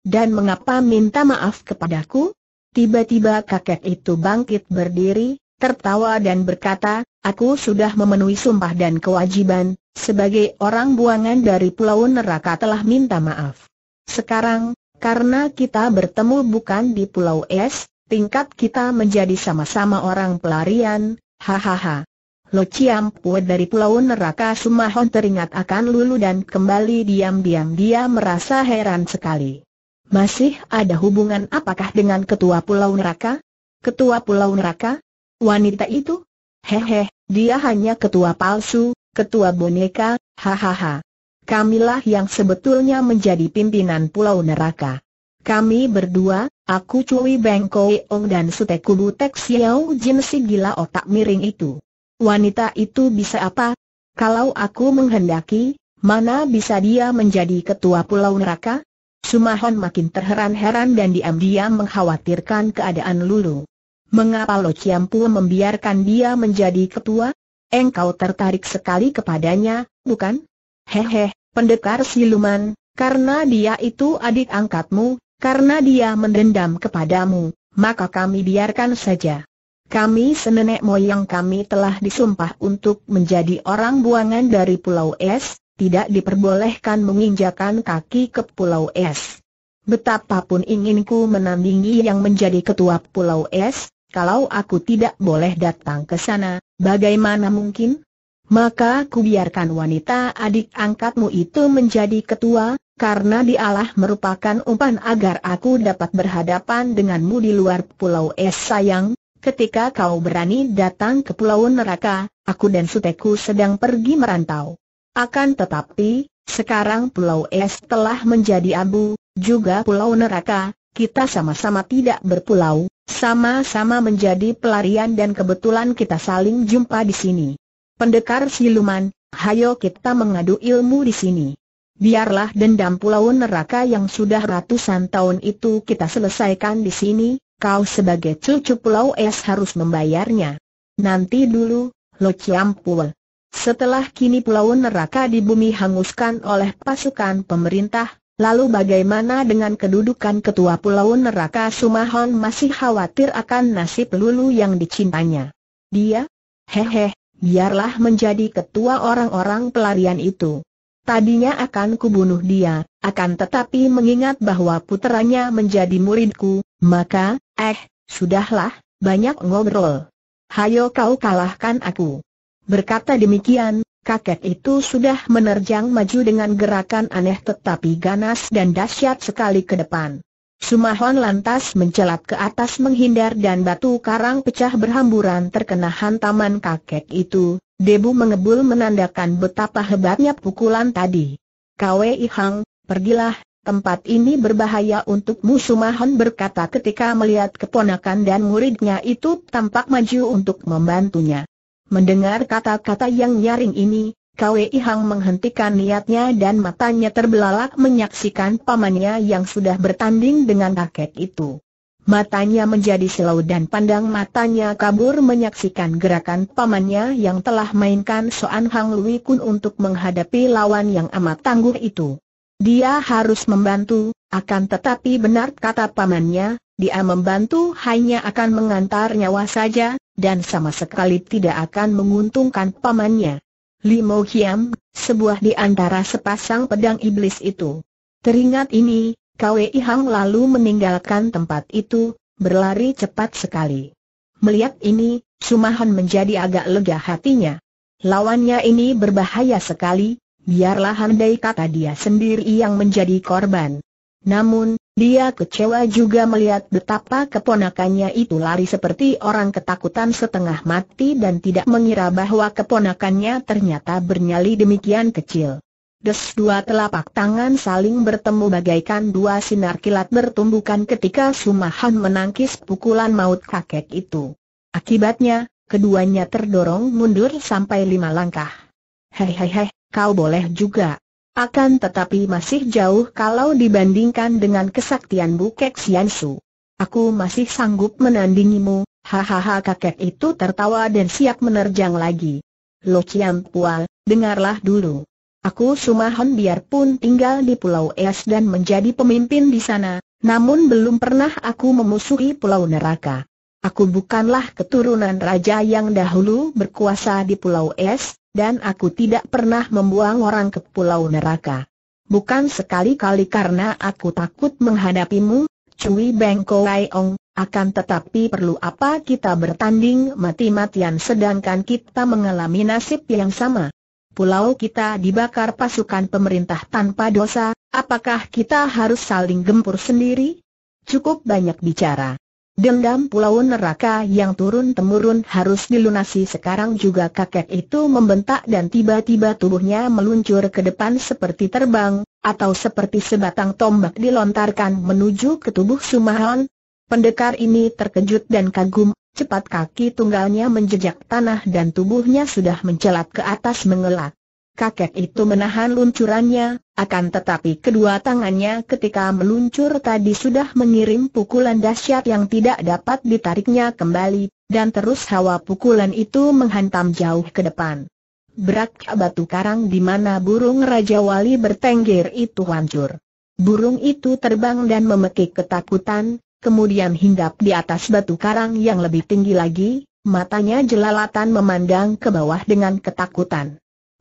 Dan mengapa minta maaf kepadaku? Tiba-tiba kakek itu bangkit berdiri, tertawa dan berkata, Aku sudah memenuhi sumpah dan kewajiban, sebagai orang buangan dari Pulau Neraka telah minta maaf. Sekarang, karena kita bertemu bukan di Pulau Es, tingkat kita menjadi sama-sama orang pelarian, hahaha. Lo Chiam Pue dari Pulau Neraka Sumahon teringat akan Lulu dan kembali diam-diam dia merasa heran sekali. Masih ada hubungan apakah dengan Ketua Pulau Neraka? Ketua Pulau Neraka? Wanita itu? Hehe, dia hanya ketua palsu, ketua boneka, hahaha. Kamilah yang sebetulnya menjadi pimpinan Pulau Neraka. Kami berdua, aku Cui Bengkoe Ong dan Suteku Butek Xiao Jin si gila otak miring itu Wanita itu bisa apa? Kalau aku menghendaki, mana bisa dia menjadi ketua pulau neraka? Sumahon makin terheran-heran dan diam-diam mengkhawatirkan keadaan Lulu. Mengapa Lo Ciampu membiarkan dia menjadi ketua? Engkau tertarik sekali kepadanya, bukan? Hehe, pendekar siluman, karena dia itu adik angkatmu, karena dia mendendam kepadamu, maka kami biarkan saja. Kami senenek moyang kami telah disumpah untuk menjadi orang buangan dari Pulau Es, tidak diperbolehkan menginjakan kaki ke Pulau Es. Betapapun inginku menandingi yang menjadi ketua Pulau Es, kalau aku tidak boleh datang ke sana, bagaimana mungkin? Maka ku biarkan wanita adik angkatmu itu menjadi ketua, karena dialah merupakan umpan agar aku dapat berhadapan denganmu di luar Pulau Es sayang, ketika kau berani datang ke Pulau Neraka, aku dan Suteku sedang pergi merantau. Akan tetapi, sekarang Pulau Es telah menjadi abu, juga Pulau Neraka, kita sama-sama tidak berpulau, sama-sama menjadi pelarian dan kebetulan kita saling jumpa di sini. Pendekar siluman, hayo kita mengadu ilmu di sini. Biarlah dendam Pulau Neraka yang sudah ratusan tahun itu kita selesaikan di sini, kau sebagai cucu Pulau Es harus membayarnya. Nanti dulu, Lo Chiampul. Setelah kini Pulau Neraka di bumi hanguskan oleh pasukan pemerintah, lalu bagaimana dengan kedudukan Ketua Pulau Neraka Sumahon masih khawatir akan nasib Lulu yang dicintanya. Dia? Hehe, biarlah menjadi ketua orang-orang pelarian itu. Tadinya akan kubunuh dia, akan tetapi mengingat bahwa putranya menjadi muridku, maka, Eh, sudahlah, banyak ngobrol. Hayo kau kalahkan aku. Berkata demikian, kakek itu sudah menerjang maju dengan gerakan aneh tetapi ganas dan dahsyat sekali ke depan. Sumahon lantas mencelat ke atas menghindar dan batu karang pecah berhamburan terkena hantaman kakek itu, debu mengebul menandakan betapa hebatnya pukulan tadi. Kwe Ihang, pergilah, tempat ini berbahaya untuk musuh Mahon berkata ketika melihat keponakan dan muridnya itu tampak maju untuk membantunya. Mendengar kata-kata yang nyaring ini, Kwei Hang menghentikan niatnya dan matanya terbelalak menyaksikan pamannya yang sudah bertanding dengan kakek itu. Matanya menjadi silau dan pandang matanya kabur menyaksikan gerakan pamannya yang telah mainkan Soan Hang Lui Kun untuk menghadapi lawan yang amat tangguh itu. Dia harus membantu, akan tetapi benar kata pamannya, dia membantu hanya akan mengantar nyawa saja, dan sama sekali tidak akan menguntungkan pamannya. Limo Hiam, sebuah di antara sepasang pedang iblis itu. Teringat ini, Kwei Hang lalu meninggalkan tempat itu, berlari cepat sekali. Melihat ini, Sumahan menjadi agak lega hatinya. Lawannya ini berbahaya sekali, biarlah handai kata dia sendiri yang menjadi korban. Namun, dia kecewa juga melihat betapa keponakannya itu lari seperti orang ketakutan setengah mati dan tidak mengira bahwa keponakannya ternyata bernyali demikian kecil. Des dua telapak tangan saling bertemu bagaikan dua sinar kilat bertumbukan ketika Sumahan menangkis pukulan maut kakek itu. Akibatnya, keduanya terdorong mundur sampai lima langkah. Hei hei hei, kau boleh juga. Akan tetapi masih jauh kalau dibandingkan dengan kesaktian Bukek Siansu. Aku masih sanggup menandingimu, hahaha kakek itu tertawa dan siap menerjang lagi. Lo Cian Pual, dengarlah dulu. Aku Sumahon biarpun tinggal di Pulau Es dan menjadi pemimpin di sana, namun belum pernah aku memusuhi Pulau Neraka. Aku bukanlah keturunan raja yang dahulu berkuasa di Pulau Es, dan aku tidak pernah membuang orang ke pulau neraka. Bukan sekali-kali karena aku takut menghadapimu, Cui Beng Laiong. Ong, akan tetapi perlu apa kita bertanding mati-matian sedangkan kita mengalami nasib yang sama. Pulau kita dibakar pasukan pemerintah tanpa dosa, apakah kita harus saling gempur sendiri? Cukup banyak bicara. Dendam pulau neraka yang turun-temurun harus dilunasi sekarang juga kakek itu membentak dan tiba-tiba tubuhnya meluncur ke depan seperti terbang, atau seperti sebatang tombak dilontarkan menuju ke tubuh Sumahan. Pendekar ini terkejut dan kagum, cepat kaki tunggalnya menjejak tanah dan tubuhnya sudah mencelat ke atas mengelak. Kakek itu menahan luncurannya, akan tetapi kedua tangannya ketika meluncur tadi sudah mengirim pukulan dahsyat yang tidak dapat ditariknya kembali, dan terus hawa pukulan itu menghantam jauh ke depan. Berak batu karang di mana burung Raja Wali bertengger itu hancur. Burung itu terbang dan memekik ketakutan, kemudian hinggap di atas batu karang yang lebih tinggi lagi, matanya jelalatan memandang ke bawah dengan ketakutan.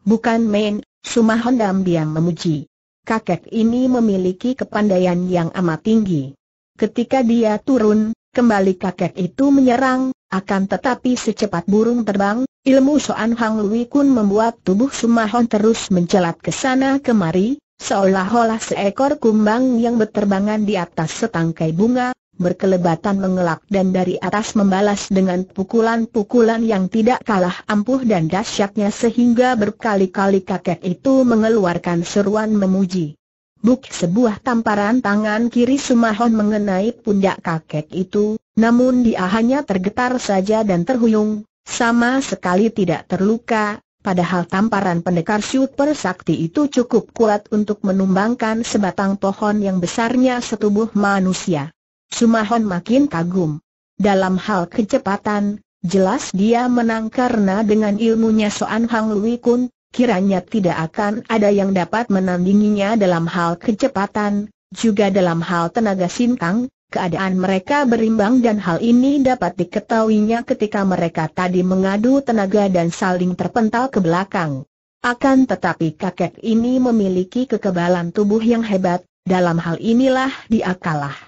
Bukan main, Sumahondam diam memuji. Kakek ini memiliki kepandaian yang amat tinggi. Ketika dia turun, kembali kakek itu menyerang, akan tetapi secepat burung terbang, ilmu Soan Hang Lui Kun membuat tubuh Sumahon terus mencelat ke sana kemari, seolah-olah seekor kumbang yang berterbangan di atas setangkai bunga, berkelebatan mengelak dan dari atas membalas dengan pukulan-pukulan yang tidak kalah ampuh dan dahsyatnya sehingga berkali-kali kakek itu mengeluarkan seruan memuji. Buk sebuah tamparan tangan kiri Sumahon mengenai pundak kakek itu, namun dia hanya tergetar saja dan terhuyung, sama sekali tidak terluka, padahal tamparan pendekar super sakti itu cukup kuat untuk menumbangkan sebatang pohon yang besarnya setubuh manusia. Sumahon makin kagum. Dalam hal kecepatan, jelas dia menang karena dengan ilmunya Soan Hang Lui Kun, kiranya tidak akan ada yang dapat menandinginya dalam hal kecepatan, juga dalam hal tenaga sintang, keadaan mereka berimbang dan hal ini dapat diketahuinya ketika mereka tadi mengadu tenaga dan saling terpental ke belakang. Akan tetapi kakek ini memiliki kekebalan tubuh yang hebat, dalam hal inilah dia kalah.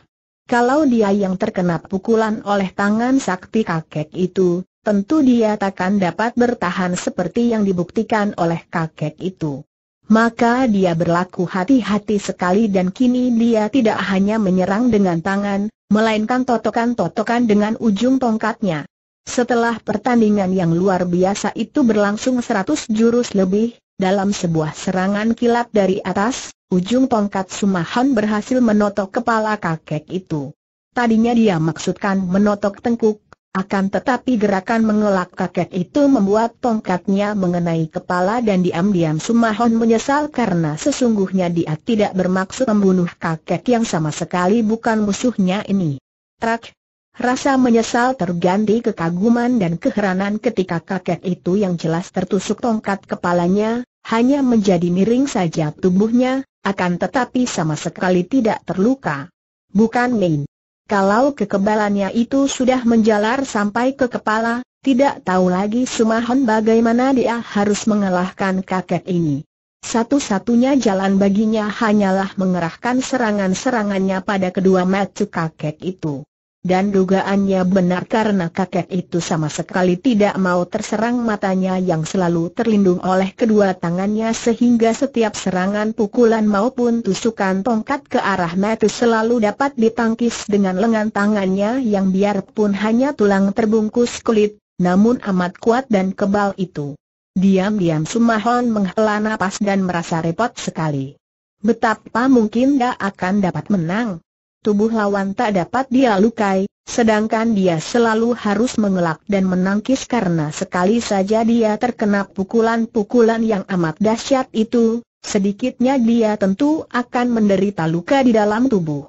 Kalau dia yang terkena pukulan oleh tangan sakti kakek itu, tentu dia takkan dapat bertahan seperti yang dibuktikan oleh kakek itu. Maka dia berlaku hati-hati sekali dan kini dia tidak hanya menyerang dengan tangan, melainkan totokan-totokan dengan ujung tongkatnya. Setelah pertandingan yang luar biasa itu berlangsung 100 jurus lebih, dalam sebuah serangan kilat dari atas, Ujung tongkat Sumahan berhasil menotok kepala kakek itu. Tadinya dia maksudkan menotok tengkuk, akan tetapi gerakan mengelak kakek itu membuat tongkatnya mengenai kepala dan diam-diam Sumahon menyesal karena sesungguhnya dia tidak bermaksud membunuh kakek yang sama sekali bukan musuhnya ini. Trak! Rasa menyesal terganti kekaguman dan keheranan ketika kakek itu yang jelas tertusuk tongkat kepalanya, hanya menjadi miring saja tubuhnya, akan tetapi sama sekali tidak terluka. Bukan main. Kalau kekebalannya itu sudah menjalar sampai ke kepala, tidak tahu lagi Sumahon bagaimana dia harus mengalahkan kakek ini. Satu-satunya jalan baginya hanyalah mengerahkan serangan-serangannya pada kedua mata kakek itu. Dan dugaannya benar karena kakek itu sama sekali tidak mau terserang matanya yang selalu terlindung oleh kedua tangannya sehingga setiap serangan pukulan maupun tusukan tongkat ke arah mata selalu dapat ditangkis dengan lengan tangannya yang biarpun hanya tulang terbungkus kulit, namun amat kuat dan kebal itu. Diam-diam Sumahon menghela napas dan merasa repot sekali. Betapa mungkin dia akan dapat menang tubuh lawan tak dapat dia lukai, sedangkan dia selalu harus mengelak dan menangkis karena sekali saja dia terkena pukulan-pukulan yang amat dahsyat itu, sedikitnya dia tentu akan menderita luka di dalam tubuh.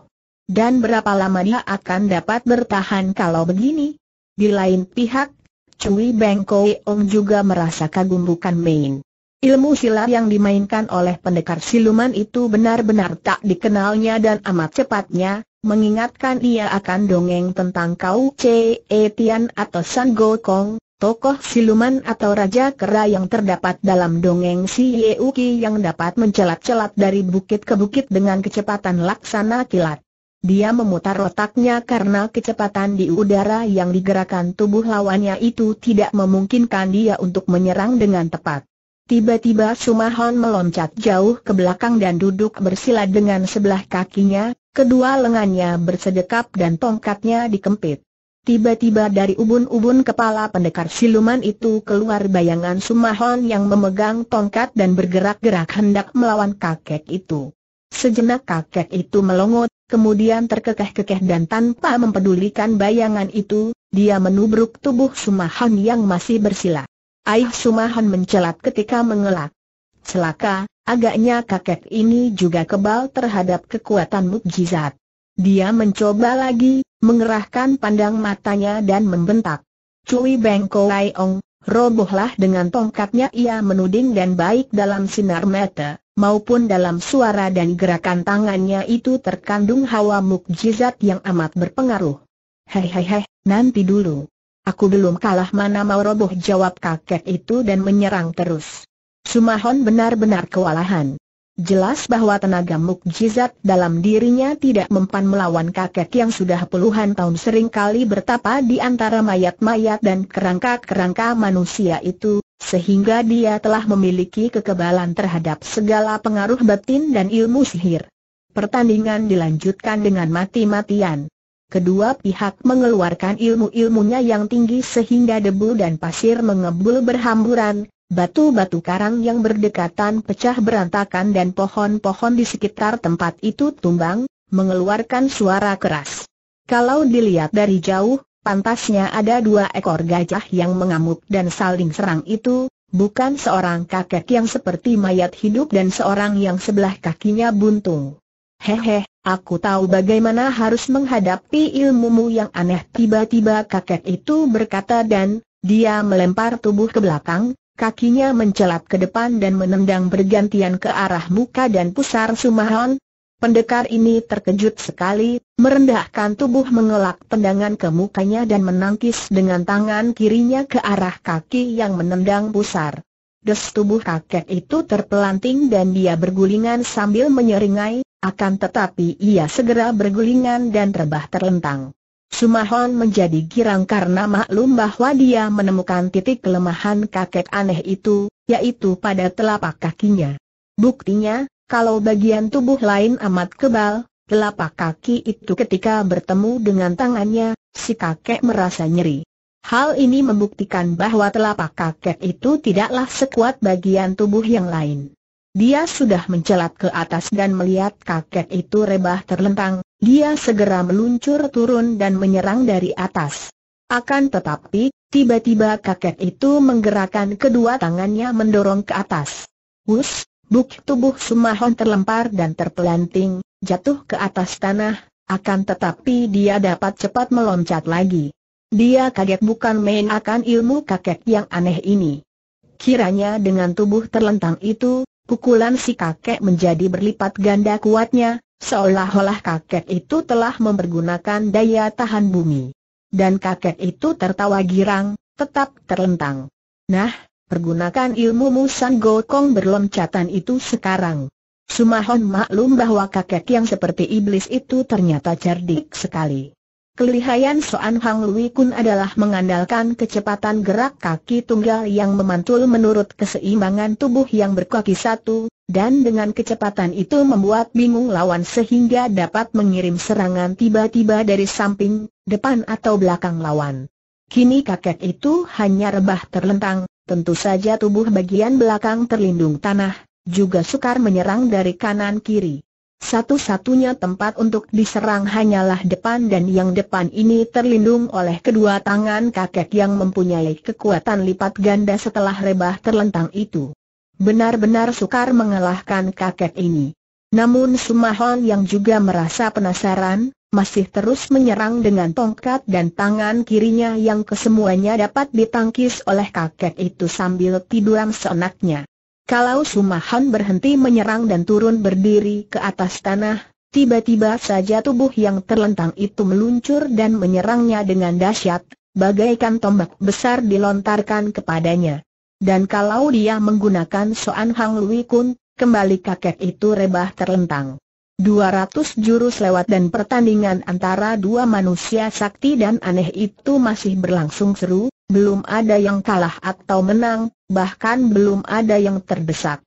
Dan berapa lama dia akan dapat bertahan kalau begini? Di lain pihak, Cui Beng Koi Ong juga merasa kagum bukan main. Ilmu silat yang dimainkan oleh pendekar siluman itu benar-benar tak dikenalnya dan amat cepatnya, mengingatkan ia akan dongeng tentang Kau Ce Tian atau San Go Kong, tokoh siluman atau raja kera yang terdapat dalam dongeng Si Yeuki yang dapat mencelat-celat dari bukit ke bukit dengan kecepatan laksana kilat. Dia memutar otaknya karena kecepatan di udara yang digerakkan tubuh lawannya itu tidak memungkinkan dia untuk menyerang dengan tepat. Tiba-tiba Sumahon meloncat jauh ke belakang dan duduk bersila dengan sebelah kakinya, kedua lengannya bersedekap dan tongkatnya dikempit. Tiba-tiba dari ubun-ubun kepala pendekar siluman itu keluar bayangan Sumahon yang memegang tongkat dan bergerak-gerak hendak melawan kakek itu. Sejenak kakek itu melongot, kemudian terkekeh-kekeh dan tanpa mempedulikan bayangan itu, dia menubruk tubuh Sumahon yang masih bersila. Aib Sumahan mencelat ketika mengelak. Celaka, agaknya kakek ini juga kebal terhadap kekuatan mukjizat. Dia mencoba lagi, mengerahkan pandang matanya dan membentak. Cui Bengko Lai Ong, robohlah dengan tongkatnya ia menuding dan baik dalam sinar mata, maupun dalam suara dan gerakan tangannya itu terkandung hawa mukjizat yang amat berpengaruh. Hei hei hei, nanti dulu. Aku belum kalah mana mau roboh jawab kakek itu dan menyerang terus. Sumahon benar-benar kewalahan. Jelas bahwa tenaga mukjizat dalam dirinya tidak mempan melawan kakek yang sudah puluhan tahun sering kali bertapa di antara mayat-mayat dan kerangka-kerangka manusia itu, sehingga dia telah memiliki kekebalan terhadap segala pengaruh batin dan ilmu sihir. Pertandingan dilanjutkan dengan mati-matian kedua pihak mengeluarkan ilmu-ilmunya yang tinggi sehingga debu dan pasir mengebul berhamburan, batu-batu karang yang berdekatan pecah berantakan dan pohon-pohon di sekitar tempat itu tumbang, mengeluarkan suara keras. Kalau dilihat dari jauh, pantasnya ada dua ekor gajah yang mengamuk dan saling serang itu, bukan seorang kakek yang seperti mayat hidup dan seorang yang sebelah kakinya buntung. Hehehe. Aku tahu bagaimana harus menghadapi ilmumu yang aneh Tiba-tiba kakek itu berkata dan, dia melempar tubuh ke belakang, kakinya mencelat ke depan dan menendang bergantian ke arah muka dan pusar Sumahon. Pendekar ini terkejut sekali, merendahkan tubuh mengelak tendangan ke mukanya dan menangkis dengan tangan kirinya ke arah kaki yang menendang pusar. Des tubuh kakek itu terpelanting dan dia bergulingan sambil menyeringai, akan tetapi ia segera bergulingan dan rebah terlentang. Sumahon menjadi girang karena maklum bahwa dia menemukan titik kelemahan kakek aneh itu, yaitu pada telapak kakinya. Buktinya, kalau bagian tubuh lain amat kebal, telapak kaki itu ketika bertemu dengan tangannya, si kakek merasa nyeri. Hal ini membuktikan bahwa telapak kakek itu tidaklah sekuat bagian tubuh yang lain. Dia sudah mencelat ke atas dan melihat kakek itu rebah terlentang, dia segera meluncur turun dan menyerang dari atas. Akan tetapi, tiba-tiba kakek itu menggerakkan kedua tangannya mendorong ke atas. Wus, buk tubuh Sumahon terlempar dan terpelanting, jatuh ke atas tanah, akan tetapi dia dapat cepat meloncat lagi. Dia kaget bukan main akan ilmu kakek yang aneh ini. Kiranya dengan tubuh terlentang itu, Pukulan si kakek menjadi berlipat ganda kuatnya, seolah-olah kakek itu telah mempergunakan daya tahan bumi. Dan kakek itu tertawa girang, tetap terlentang. Nah, pergunakan ilmu Musan Gokong berloncatan itu sekarang. Sumahon maklum bahwa kakek yang seperti iblis itu ternyata cerdik sekali. Kelihayan Soan Hang Lui Kun adalah mengandalkan kecepatan gerak kaki tunggal yang memantul menurut keseimbangan tubuh yang berkaki satu, dan dengan kecepatan itu membuat bingung lawan sehingga dapat mengirim serangan tiba-tiba dari samping, depan atau belakang lawan. Kini kakek itu hanya rebah terlentang, tentu saja tubuh bagian belakang terlindung tanah, juga sukar menyerang dari kanan kiri. Satu-satunya tempat untuk diserang hanyalah depan dan yang depan ini terlindung oleh kedua tangan kakek yang mempunyai kekuatan lipat ganda setelah rebah terlentang itu. Benar-benar sukar mengalahkan kakek ini. Namun Sumahon yang juga merasa penasaran, masih terus menyerang dengan tongkat dan tangan kirinya yang kesemuanya dapat ditangkis oleh kakek itu sambil tidur seenaknya. Kalau Sumahan berhenti menyerang dan turun berdiri ke atas tanah, tiba-tiba saja tubuh yang terlentang itu meluncur dan menyerangnya dengan dahsyat, bagaikan tombak besar dilontarkan kepadanya. Dan kalau dia menggunakan Soan Hang Lui Kun, kembali kakek itu rebah terlentang. 200 jurus lewat dan pertandingan antara dua manusia sakti dan aneh itu masih berlangsung seru, belum ada yang kalah atau menang, bahkan belum ada yang terdesak.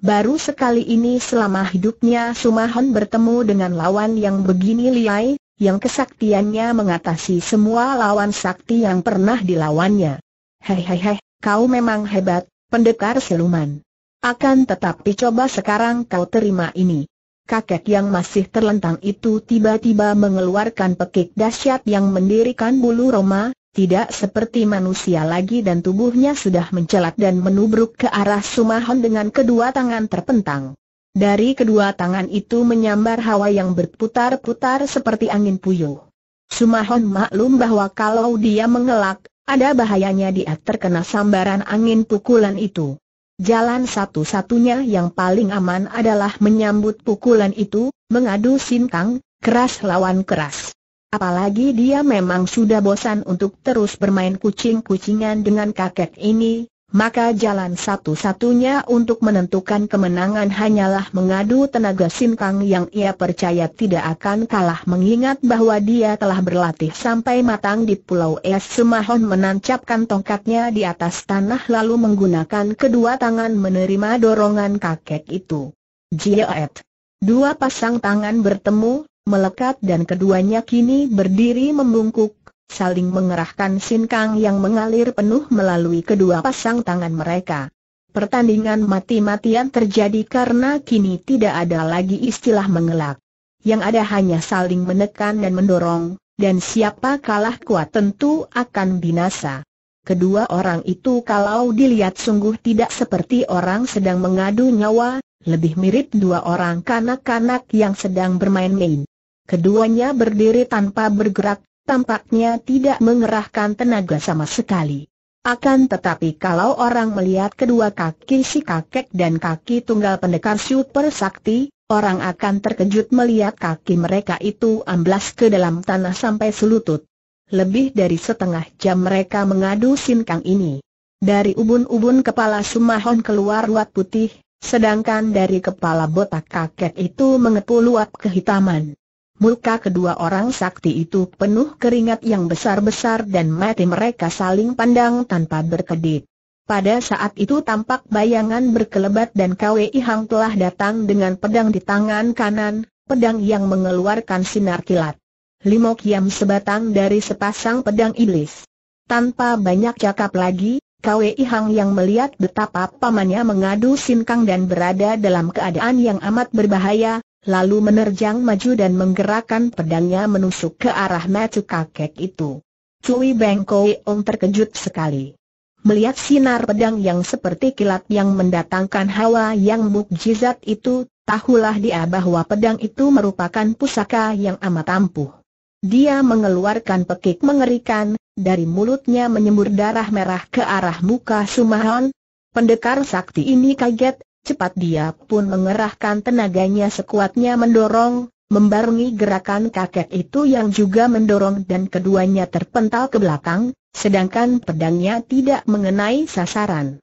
Baru sekali ini selama hidupnya Sumahan bertemu dengan lawan yang begini liai, yang kesaktiannya mengatasi semua lawan sakti yang pernah dilawannya. Hehehe, kau memang hebat, pendekar siluman. Akan tetapi coba sekarang kau terima ini. Kakek yang masih terlentang itu tiba-tiba mengeluarkan pekik dahsyat yang mendirikan bulu Roma, tidak seperti manusia lagi dan tubuhnya sudah mencelat dan menubruk ke arah Sumahon dengan kedua tangan terpentang. Dari kedua tangan itu menyambar hawa yang berputar-putar seperti angin puyuh. Sumahon maklum bahwa kalau dia mengelak, ada bahayanya dia terkena sambaran angin pukulan itu. Jalan satu-satunya yang paling aman adalah menyambut pukulan itu, mengadu sintang, keras lawan keras. Apalagi dia memang sudah bosan untuk terus bermain kucing-kucingan dengan kakek ini, maka jalan satu-satunya untuk menentukan kemenangan hanyalah mengadu tenaga Sinkang yang ia percaya tidak akan kalah mengingat bahwa dia telah berlatih sampai matang di Pulau Es Semahon menancapkan tongkatnya di atas tanah lalu menggunakan kedua tangan menerima dorongan kakek itu. Jiaet. Dua pasang tangan bertemu, melekat dan keduanya kini berdiri membungkuk, saling mengerahkan sinkang yang mengalir penuh melalui kedua pasang tangan mereka. Pertandingan mati-matian terjadi karena kini tidak ada lagi istilah mengelak. Yang ada hanya saling menekan dan mendorong, dan siapa kalah kuat tentu akan binasa. Kedua orang itu kalau dilihat sungguh tidak seperti orang sedang mengadu nyawa, lebih mirip dua orang kanak-kanak yang sedang bermain-main. Keduanya berdiri tanpa bergerak, tampaknya tidak mengerahkan tenaga sama sekali. Akan tetapi kalau orang melihat kedua kaki si kakek dan kaki tunggal pendekar super sakti, orang akan terkejut melihat kaki mereka itu amblas ke dalam tanah sampai selutut. Lebih dari setengah jam mereka mengadu sinkang ini. Dari ubun-ubun kepala Sumahon keluar luat putih, sedangkan dari kepala botak kakek itu mengepul luap kehitaman. Muka kedua orang sakti itu penuh keringat yang besar-besar dan mati mereka saling pandang tanpa berkedip. Pada saat itu tampak bayangan berkelebat dan Kwei Hang telah datang dengan pedang di tangan kanan, pedang yang mengeluarkan sinar kilat. Limo Kiam sebatang dari sepasang pedang iblis. Tanpa banyak cakap lagi, Kwei Hang yang melihat betapa pamannya mengadu sinkang dan berada dalam keadaan yang amat berbahaya, lalu menerjang maju dan menggerakkan pedangnya menusuk ke arah mata kakek itu. Cui Beng Koi Ong terkejut sekali. Melihat sinar pedang yang seperti kilat yang mendatangkan hawa yang mukjizat itu, tahulah dia bahwa pedang itu merupakan pusaka yang amat ampuh. Dia mengeluarkan pekik mengerikan, dari mulutnya menyembur darah merah ke arah muka Sumahon. Pendekar sakti ini kaget, cepat dia pun mengerahkan tenaganya sekuatnya mendorong, membarungi gerakan kakek itu yang juga mendorong dan keduanya terpental ke belakang, sedangkan pedangnya tidak mengenai sasaran.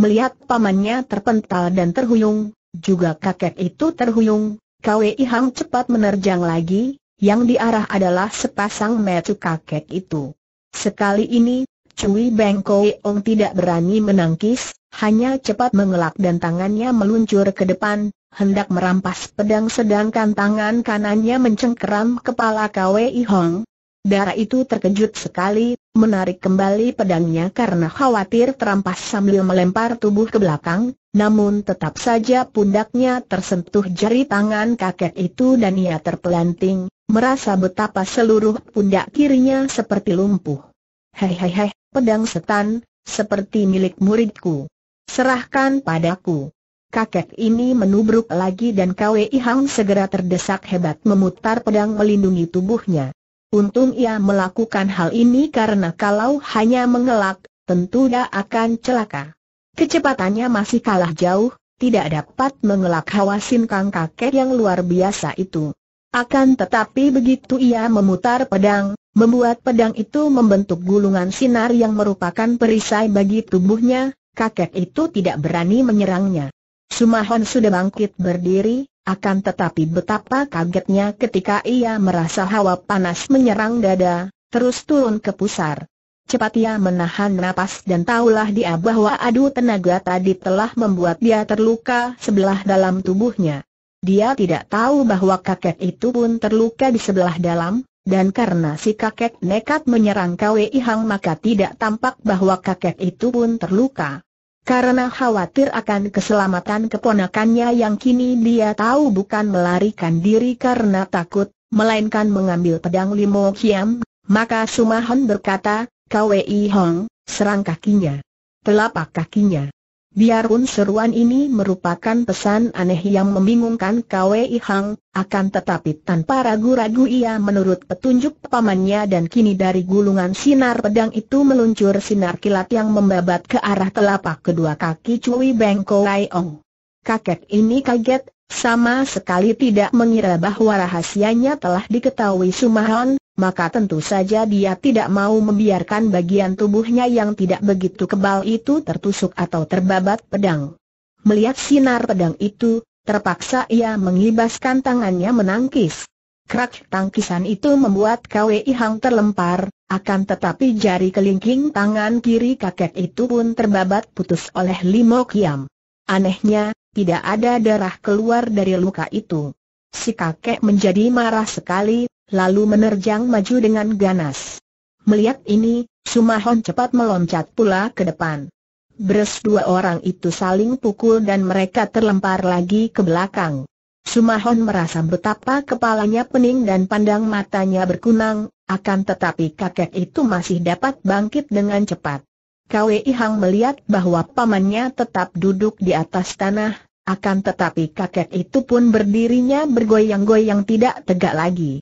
Melihat pamannya terpental dan terhuyung, juga kakek itu terhuyung, Kwei Hang cepat menerjang lagi, yang diarah adalah sepasang metu kakek itu. Sekali ini, Cui Beng Koi Ong tidak berani menangkis, hanya cepat mengelak dan tangannya meluncur ke depan, hendak merampas pedang sedangkan tangan kanannya mencengkeram kepala Kwei Hong. Darah itu terkejut sekali, menarik kembali pedangnya karena khawatir terampas sambil melempar tubuh ke belakang, namun tetap saja pundaknya tersentuh jari tangan kakek itu dan ia terpelanting, merasa betapa seluruh pundak kirinya seperti lumpuh. Hei hei hei, pedang setan, seperti milik muridku. Serahkan padaku. Kakek ini menubruk lagi dan Kwei Hang segera terdesak hebat memutar pedang melindungi tubuhnya. Untung ia melakukan hal ini karena kalau hanya mengelak, tentu dia akan celaka. Kecepatannya masih kalah jauh, tidak dapat mengelak hawa sinkang kakek yang luar biasa itu. Akan tetapi begitu ia memutar pedang, membuat pedang itu membentuk gulungan sinar yang merupakan perisai bagi tubuhnya, kakek itu tidak berani menyerangnya. Sumahon sudah bangkit berdiri, akan tetapi betapa kagetnya ketika ia merasa hawa panas menyerang dada, terus turun ke pusar. Cepat ia menahan napas dan tahulah dia bahwa adu tenaga tadi telah membuat dia terluka sebelah dalam tubuhnya. Dia tidak tahu bahwa kakek itu pun terluka di sebelah dalam, dan karena si kakek nekat menyerang Kwei Hang maka tidak tampak bahwa kakek itu pun terluka. Karena khawatir akan keselamatan keponakannya yang kini dia tahu bukan melarikan diri karena takut, melainkan mengambil pedang Limo Kiam, maka Sumahan berkata, Kwei Hong, serang kakinya. Telapak kakinya. Biarpun seruan ini merupakan pesan aneh yang membingungkan Kwei Hang, akan tetapi tanpa ragu-ragu ia menurut petunjuk pamannya dan kini dari gulungan sinar pedang itu meluncur sinar kilat yang membabat ke arah telapak kedua kaki Cui Beng Kwei Ong. Kakek ini kaget, sama sekali tidak mengira bahwa rahasianya telah diketahui Sumahan, maka tentu saja dia tidak mau membiarkan bagian tubuhnya yang tidak begitu kebal itu tertusuk atau terbabat pedang. Melihat sinar pedang itu, terpaksa ia mengibaskan tangannya menangkis. Krak tangkisan itu membuat Kwei Hang terlempar, akan tetapi jari kelingking tangan kiri kakek itu pun terbabat putus oleh Limo Kiam. Anehnya, tidak ada darah keluar dari luka itu. Si kakek menjadi marah sekali, lalu menerjang maju dengan ganas. Melihat ini, Sumahon cepat meloncat pula ke depan. Beres dua orang itu saling pukul dan mereka terlempar lagi ke belakang. Sumahon merasa betapa kepalanya pening dan pandang matanya berkunang, akan tetapi kakek itu masih dapat bangkit dengan cepat. Kwei Hang melihat bahwa pamannya tetap duduk di atas tanah, akan tetapi kakek itu pun berdirinya bergoyang-goyang tidak tegak lagi.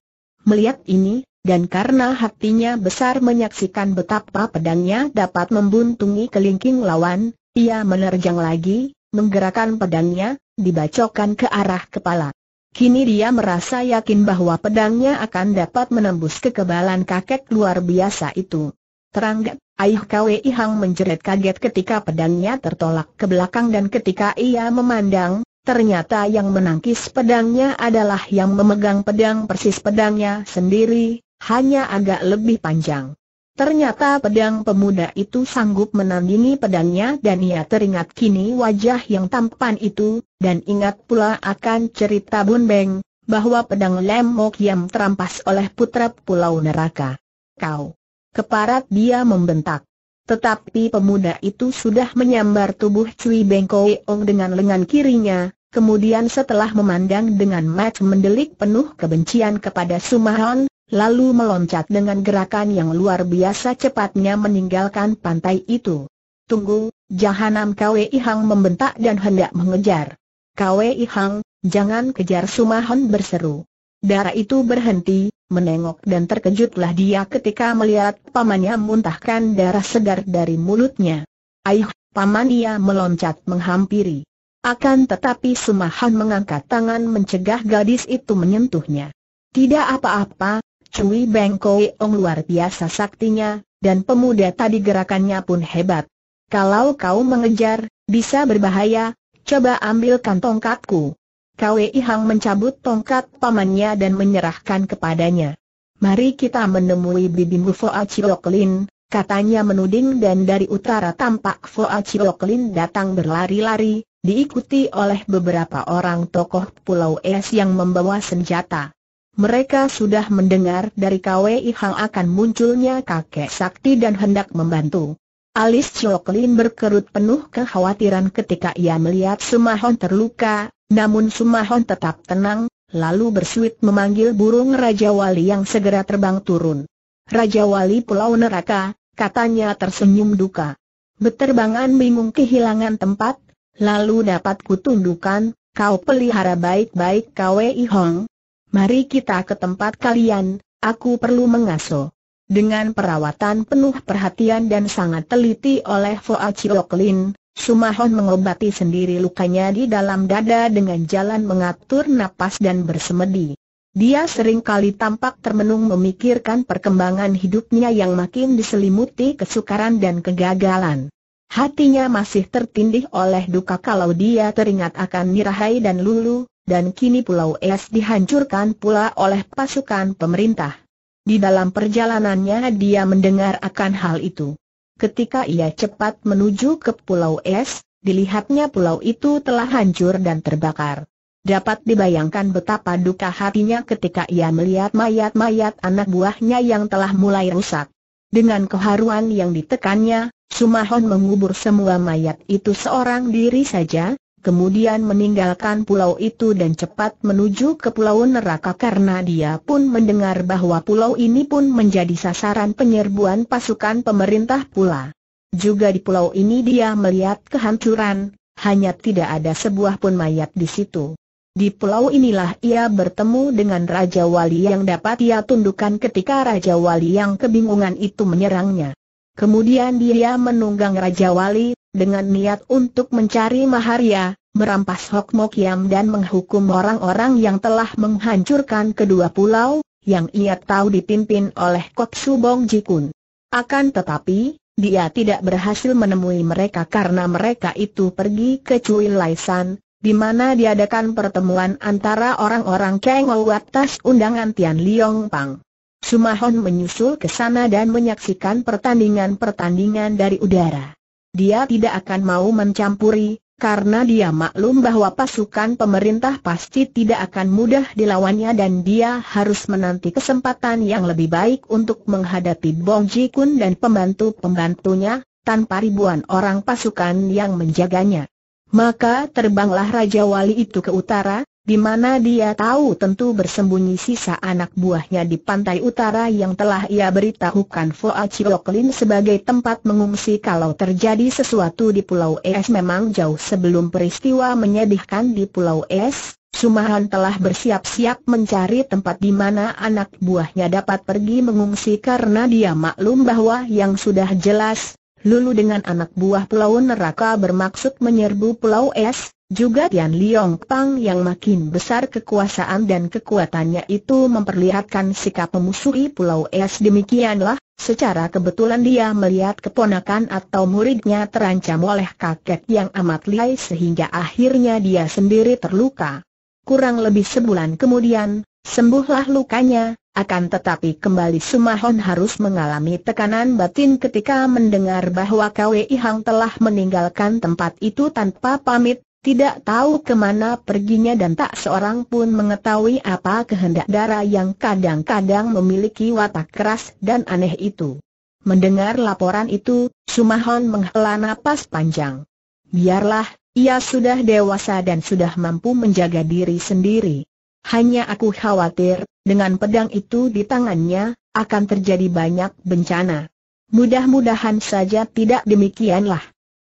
Melihat ini, dan karena hatinya besar menyaksikan betapa pedangnya dapat membuntungi kelingking lawan, ia menerjang lagi, menggerakkan pedangnya, dibacokan ke arah kepala. Kini dia merasa yakin bahwa pedangnya akan dapat menembus kekebalan kakek luar biasa itu. Terangga, Aih Kwei Hang menjerit kaget ketika pedangnya tertolak ke belakang dan ketika ia memandang, Ternyata yang menangkis pedangnya adalah yang memegang pedang persis pedangnya sendiri, hanya agak lebih panjang. Ternyata pedang pemuda itu sanggup menandingi pedangnya dan ia teringat kini wajah yang tampan itu, dan ingat pula akan cerita Bun Beng, bahwa pedang Lemok yang terampas oleh putra Pulau Neraka. Kau! Keparat dia membentak. Tetapi pemuda itu sudah menyambar tubuh Cui Beng Ong dengan lengan kirinya, kemudian setelah memandang dengan mat mendelik penuh kebencian kepada Sumahon, lalu meloncat dengan gerakan yang luar biasa cepatnya meninggalkan pantai itu. Tunggu, Jahanam Kwei Hang membentak dan hendak mengejar. Kwei Hang, jangan kejar Sumahon berseru. Darah itu berhenti, menengok dan terkejutlah dia ketika melihat pamannya muntahkan darah segar dari mulutnya. Ayuh, paman ia meloncat menghampiri. Akan tetapi Sumahan mengangkat tangan mencegah gadis itu menyentuhnya. Tidak apa-apa, Cui Beng Ong luar biasa saktinya, dan pemuda tadi gerakannya pun hebat. Kalau kau mengejar, bisa berbahaya, coba ambilkan tongkatku. Kwe Ihang mencabut tongkat pamannya dan menyerahkan kepadanya. Mari kita menemui bibimu Foa Cioklin, katanya menuding dan dari utara tampak Foa Cioklin datang berlari-lari, diikuti oleh beberapa orang tokoh Pulau Es yang membawa senjata. Mereka sudah mendengar dari KWI Hang akan munculnya kakek sakti dan hendak membantu. Alis Choklin berkerut penuh kekhawatiran ketika ia melihat Sumahon terluka, namun Sumahon tetap tenang, lalu bersuit memanggil burung Raja Wali yang segera terbang turun. Raja Wali Pulau Neraka, katanya tersenyum duka. Beterbangan bingung kehilangan tempat, Lalu dapat kutundukan, kau pelihara baik-baik Kwei Hong. Mari kita ke tempat kalian, aku perlu mengaso. Dengan perawatan penuh perhatian dan sangat teliti oleh Foa Chiok Lin, Sumahon mengobati sendiri lukanya di dalam dada dengan jalan mengatur napas dan bersemedi. Dia sering kali tampak termenung memikirkan perkembangan hidupnya yang makin diselimuti kesukaran dan kegagalan. Hatinya masih tertindih oleh duka kalau dia teringat akan Nirahai dan Lulu, dan kini Pulau Es dihancurkan pula oleh pasukan pemerintah. Di dalam perjalanannya dia mendengar akan hal itu. Ketika ia cepat menuju ke Pulau Es, dilihatnya pulau itu telah hancur dan terbakar. Dapat dibayangkan betapa duka hatinya ketika ia melihat mayat-mayat anak buahnya yang telah mulai rusak. Dengan keharuan yang ditekannya, Sumahon mengubur semua mayat itu seorang diri saja, kemudian meninggalkan pulau itu dan cepat menuju ke pulau neraka karena dia pun mendengar bahwa pulau ini pun menjadi sasaran penyerbuan pasukan pemerintah pula. Juga di pulau ini dia melihat kehancuran, hanya tidak ada sebuah pun mayat di situ. Di pulau inilah ia bertemu dengan Raja Wali yang dapat ia tundukkan ketika Raja Wali yang kebingungan itu menyerangnya. Kemudian dia menunggang Raja Wali, dengan niat untuk mencari Maharia, merampas Hok Yam dan menghukum orang-orang yang telah menghancurkan kedua pulau, yang ia tahu dipimpin oleh Kok Subong Jikun. Akan tetapi, dia tidak berhasil menemui mereka karena mereka itu pergi ke Cui Laisan, di mana diadakan pertemuan antara orang-orang Kang atas undangan Tian Liong Pang. Sumahon menyusul ke sana dan menyaksikan pertandingan-pertandingan dari udara. Dia tidak akan mau mencampuri, karena dia maklum bahwa pasukan pemerintah pasti tidak akan mudah dilawannya dan dia harus menanti kesempatan yang lebih baik untuk menghadapi Bong Ji Kun dan pembantu-pembantunya, tanpa ribuan orang pasukan yang menjaganya. Maka terbanglah Raja Wali itu ke utara, di mana dia tahu tentu bersembunyi sisa anak buahnya di pantai utara yang telah ia beritahukan Foa Chioklin sebagai tempat mengungsi kalau terjadi sesuatu di Pulau Es memang jauh sebelum peristiwa menyedihkan di Pulau Es. Sumahan telah bersiap-siap mencari tempat di mana anak buahnya dapat pergi mengungsi karena dia maklum bahwa yang sudah jelas, Lulu dengan anak buah Pulau Neraka bermaksud menyerbu Pulau Es, juga Tian Liong Pang yang makin besar kekuasaan dan kekuatannya itu memperlihatkan sikap memusuhi Pulau Es demikianlah, secara kebetulan dia melihat keponakan atau muridnya terancam oleh kakek yang amat lihai sehingga akhirnya dia sendiri terluka. Kurang lebih sebulan kemudian, sembuhlah lukanya, akan tetapi kembali Sumahon harus mengalami tekanan batin ketika mendengar bahwa Kwei Hang telah meninggalkan tempat itu tanpa pamit, tidak tahu kemana perginya dan tak seorang pun mengetahui apa kehendak darah yang kadang-kadang memiliki watak keras dan aneh itu. Mendengar laporan itu, Sumahon menghela napas panjang. Biarlah, ia sudah dewasa dan sudah mampu menjaga diri sendiri. Hanya aku khawatir, dengan pedang itu di tangannya, akan terjadi banyak bencana. Mudah-mudahan saja tidak demikianlah.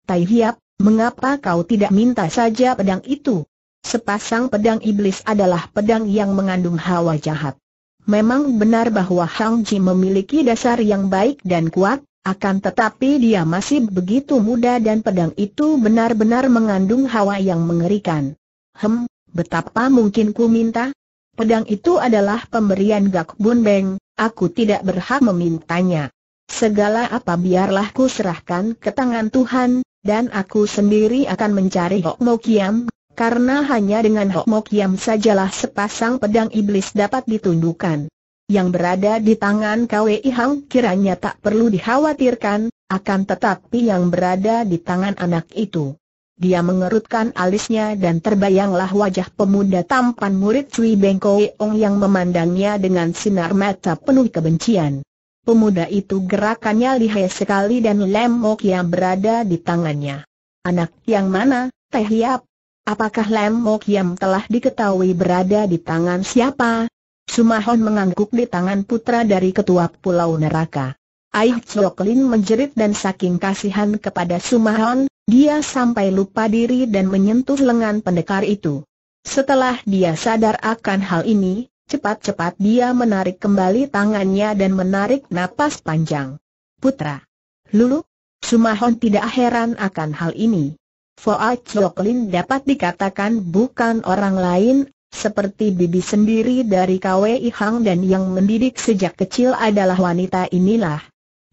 Tai Hiap, Mengapa kau tidak minta saja pedang itu? Sepasang pedang iblis adalah pedang yang mengandung hawa jahat. Memang benar bahwa Hang Ji memiliki dasar yang baik dan kuat, akan tetapi dia masih begitu muda dan pedang itu benar-benar mengandung hawa yang mengerikan. Hem, betapa mungkin ku minta? Pedang itu adalah pemberian Gak Bun Beng, aku tidak berhak memintanya. Segala apa biarlah ku serahkan ke tangan Tuhan, dan aku sendiri akan mencari Hok Mo Kiam, karena hanya dengan Hok Mo Kiam sajalah sepasang pedang iblis dapat ditundukkan. Yang berada di tangan Kwei Hang kiranya tak perlu dikhawatirkan, akan tetapi yang berada di tangan anak itu. Dia mengerutkan alisnya dan terbayanglah wajah pemuda tampan murid Cui Bengkoe Ong yang memandangnya dengan sinar mata penuh kebencian pemuda itu gerakannya lihai sekali dan lemok yang berada di tangannya. Anak yang mana, Teh Hiap? Apakah lemok yang telah diketahui berada di tangan siapa? Sumahon mengangguk di tangan putra dari ketua Pulau Neraka. Aih Choklin menjerit dan saking kasihan kepada Sumahon, dia sampai lupa diri dan menyentuh lengan pendekar itu. Setelah dia sadar akan hal ini, Cepat-cepat dia menarik kembali tangannya dan menarik napas panjang. Putra. Lulu. Sumahon tidak heran akan hal ini. Foa Choklin dapat dikatakan bukan orang lain, seperti bibi sendiri dari KWI Hang dan yang mendidik sejak kecil adalah wanita inilah.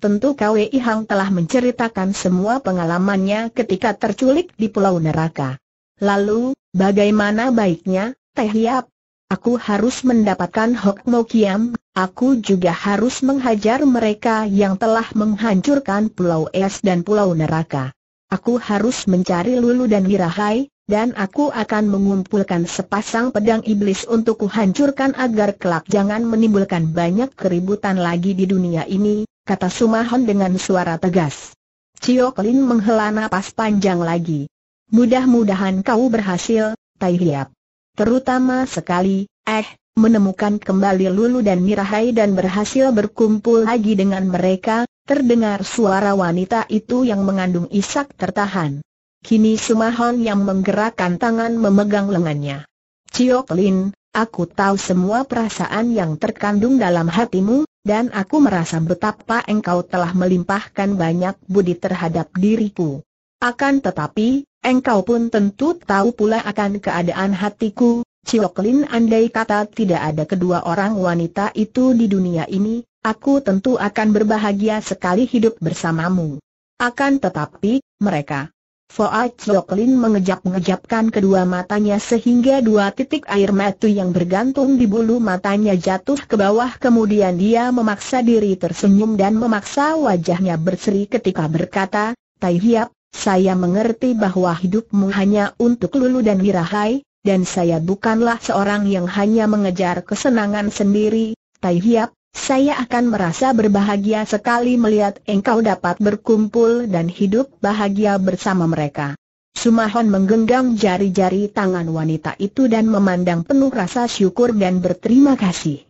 Tentu KWI Hang telah menceritakan semua pengalamannya ketika terculik di Pulau Neraka. Lalu, bagaimana baiknya, Teh Yap, Aku harus mendapatkan Hok Mo Kiam, aku juga harus menghajar mereka yang telah menghancurkan Pulau Es dan Pulau Neraka. Aku harus mencari Lulu dan Wirahai, dan aku akan mengumpulkan sepasang pedang iblis untuk kuhancurkan agar kelak jangan menimbulkan banyak keributan lagi di dunia ini, kata Sumahon dengan suara tegas. Cio Klin menghela napas panjang lagi. Mudah-mudahan kau berhasil, Tai Hiap. Terutama sekali, eh, menemukan kembali Lulu dan Mirahai dan berhasil berkumpul lagi dengan mereka, terdengar suara wanita itu yang mengandung isak tertahan. Kini Sumahon yang menggerakkan tangan memegang lengannya. Ciok Lin, aku tahu semua perasaan yang terkandung dalam hatimu, dan aku merasa betapa engkau telah melimpahkan banyak budi terhadap diriku. Akan tetapi, Engkau pun tentu tahu pula akan keadaan hatiku, Cioklin andai kata tidak ada kedua orang wanita itu di dunia ini, aku tentu akan berbahagia sekali hidup bersamamu. Akan tetapi, mereka. Foa Cioklin mengejap-ngejapkan kedua matanya sehingga dua titik air mata yang bergantung di bulu matanya jatuh ke bawah kemudian dia memaksa diri tersenyum dan memaksa wajahnya berseri ketika berkata, Tai Hiap, saya mengerti bahwa hidupmu hanya untuk Lulu dan Mirahai, dan saya bukanlah seorang yang hanya mengejar kesenangan sendiri, Tai Hiap, saya akan merasa berbahagia sekali melihat engkau dapat berkumpul dan hidup bahagia bersama mereka. Sumahon menggenggam jari-jari tangan wanita itu dan memandang penuh rasa syukur dan berterima kasih.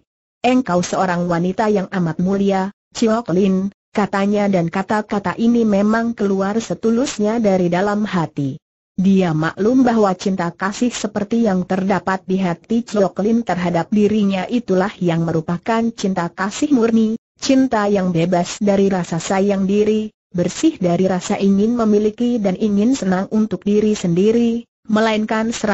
Engkau seorang wanita yang amat mulia, Chiok Lin, katanya dan kata-kata ini memang keluar setulusnya dari dalam hati. Dia maklum bahwa cinta kasih seperti yang terdapat di hati Cioklin terhadap dirinya itulah yang merupakan cinta kasih murni, cinta yang bebas dari rasa sayang diri, bersih dari rasa ingin memiliki dan ingin senang untuk diri sendiri, melainkan 100%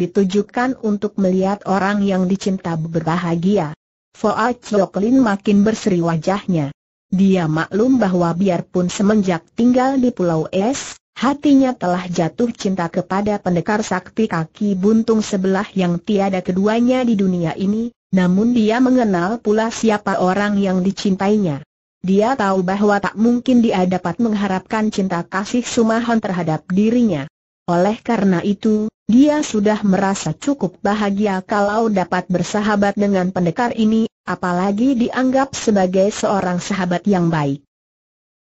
ditujukan untuk melihat orang yang dicinta berbahagia. Foa Cioklin makin berseri wajahnya. Dia maklum bahwa biarpun semenjak tinggal di Pulau Es, hatinya telah jatuh cinta kepada pendekar sakti kaki buntung sebelah yang tiada keduanya di dunia ini, namun dia mengenal pula siapa orang yang dicintainya. Dia tahu bahwa tak mungkin dia dapat mengharapkan cinta kasih Sumahon terhadap dirinya. Oleh karena itu, dia sudah merasa cukup bahagia kalau dapat bersahabat dengan pendekar ini apalagi dianggap sebagai seorang sahabat yang baik.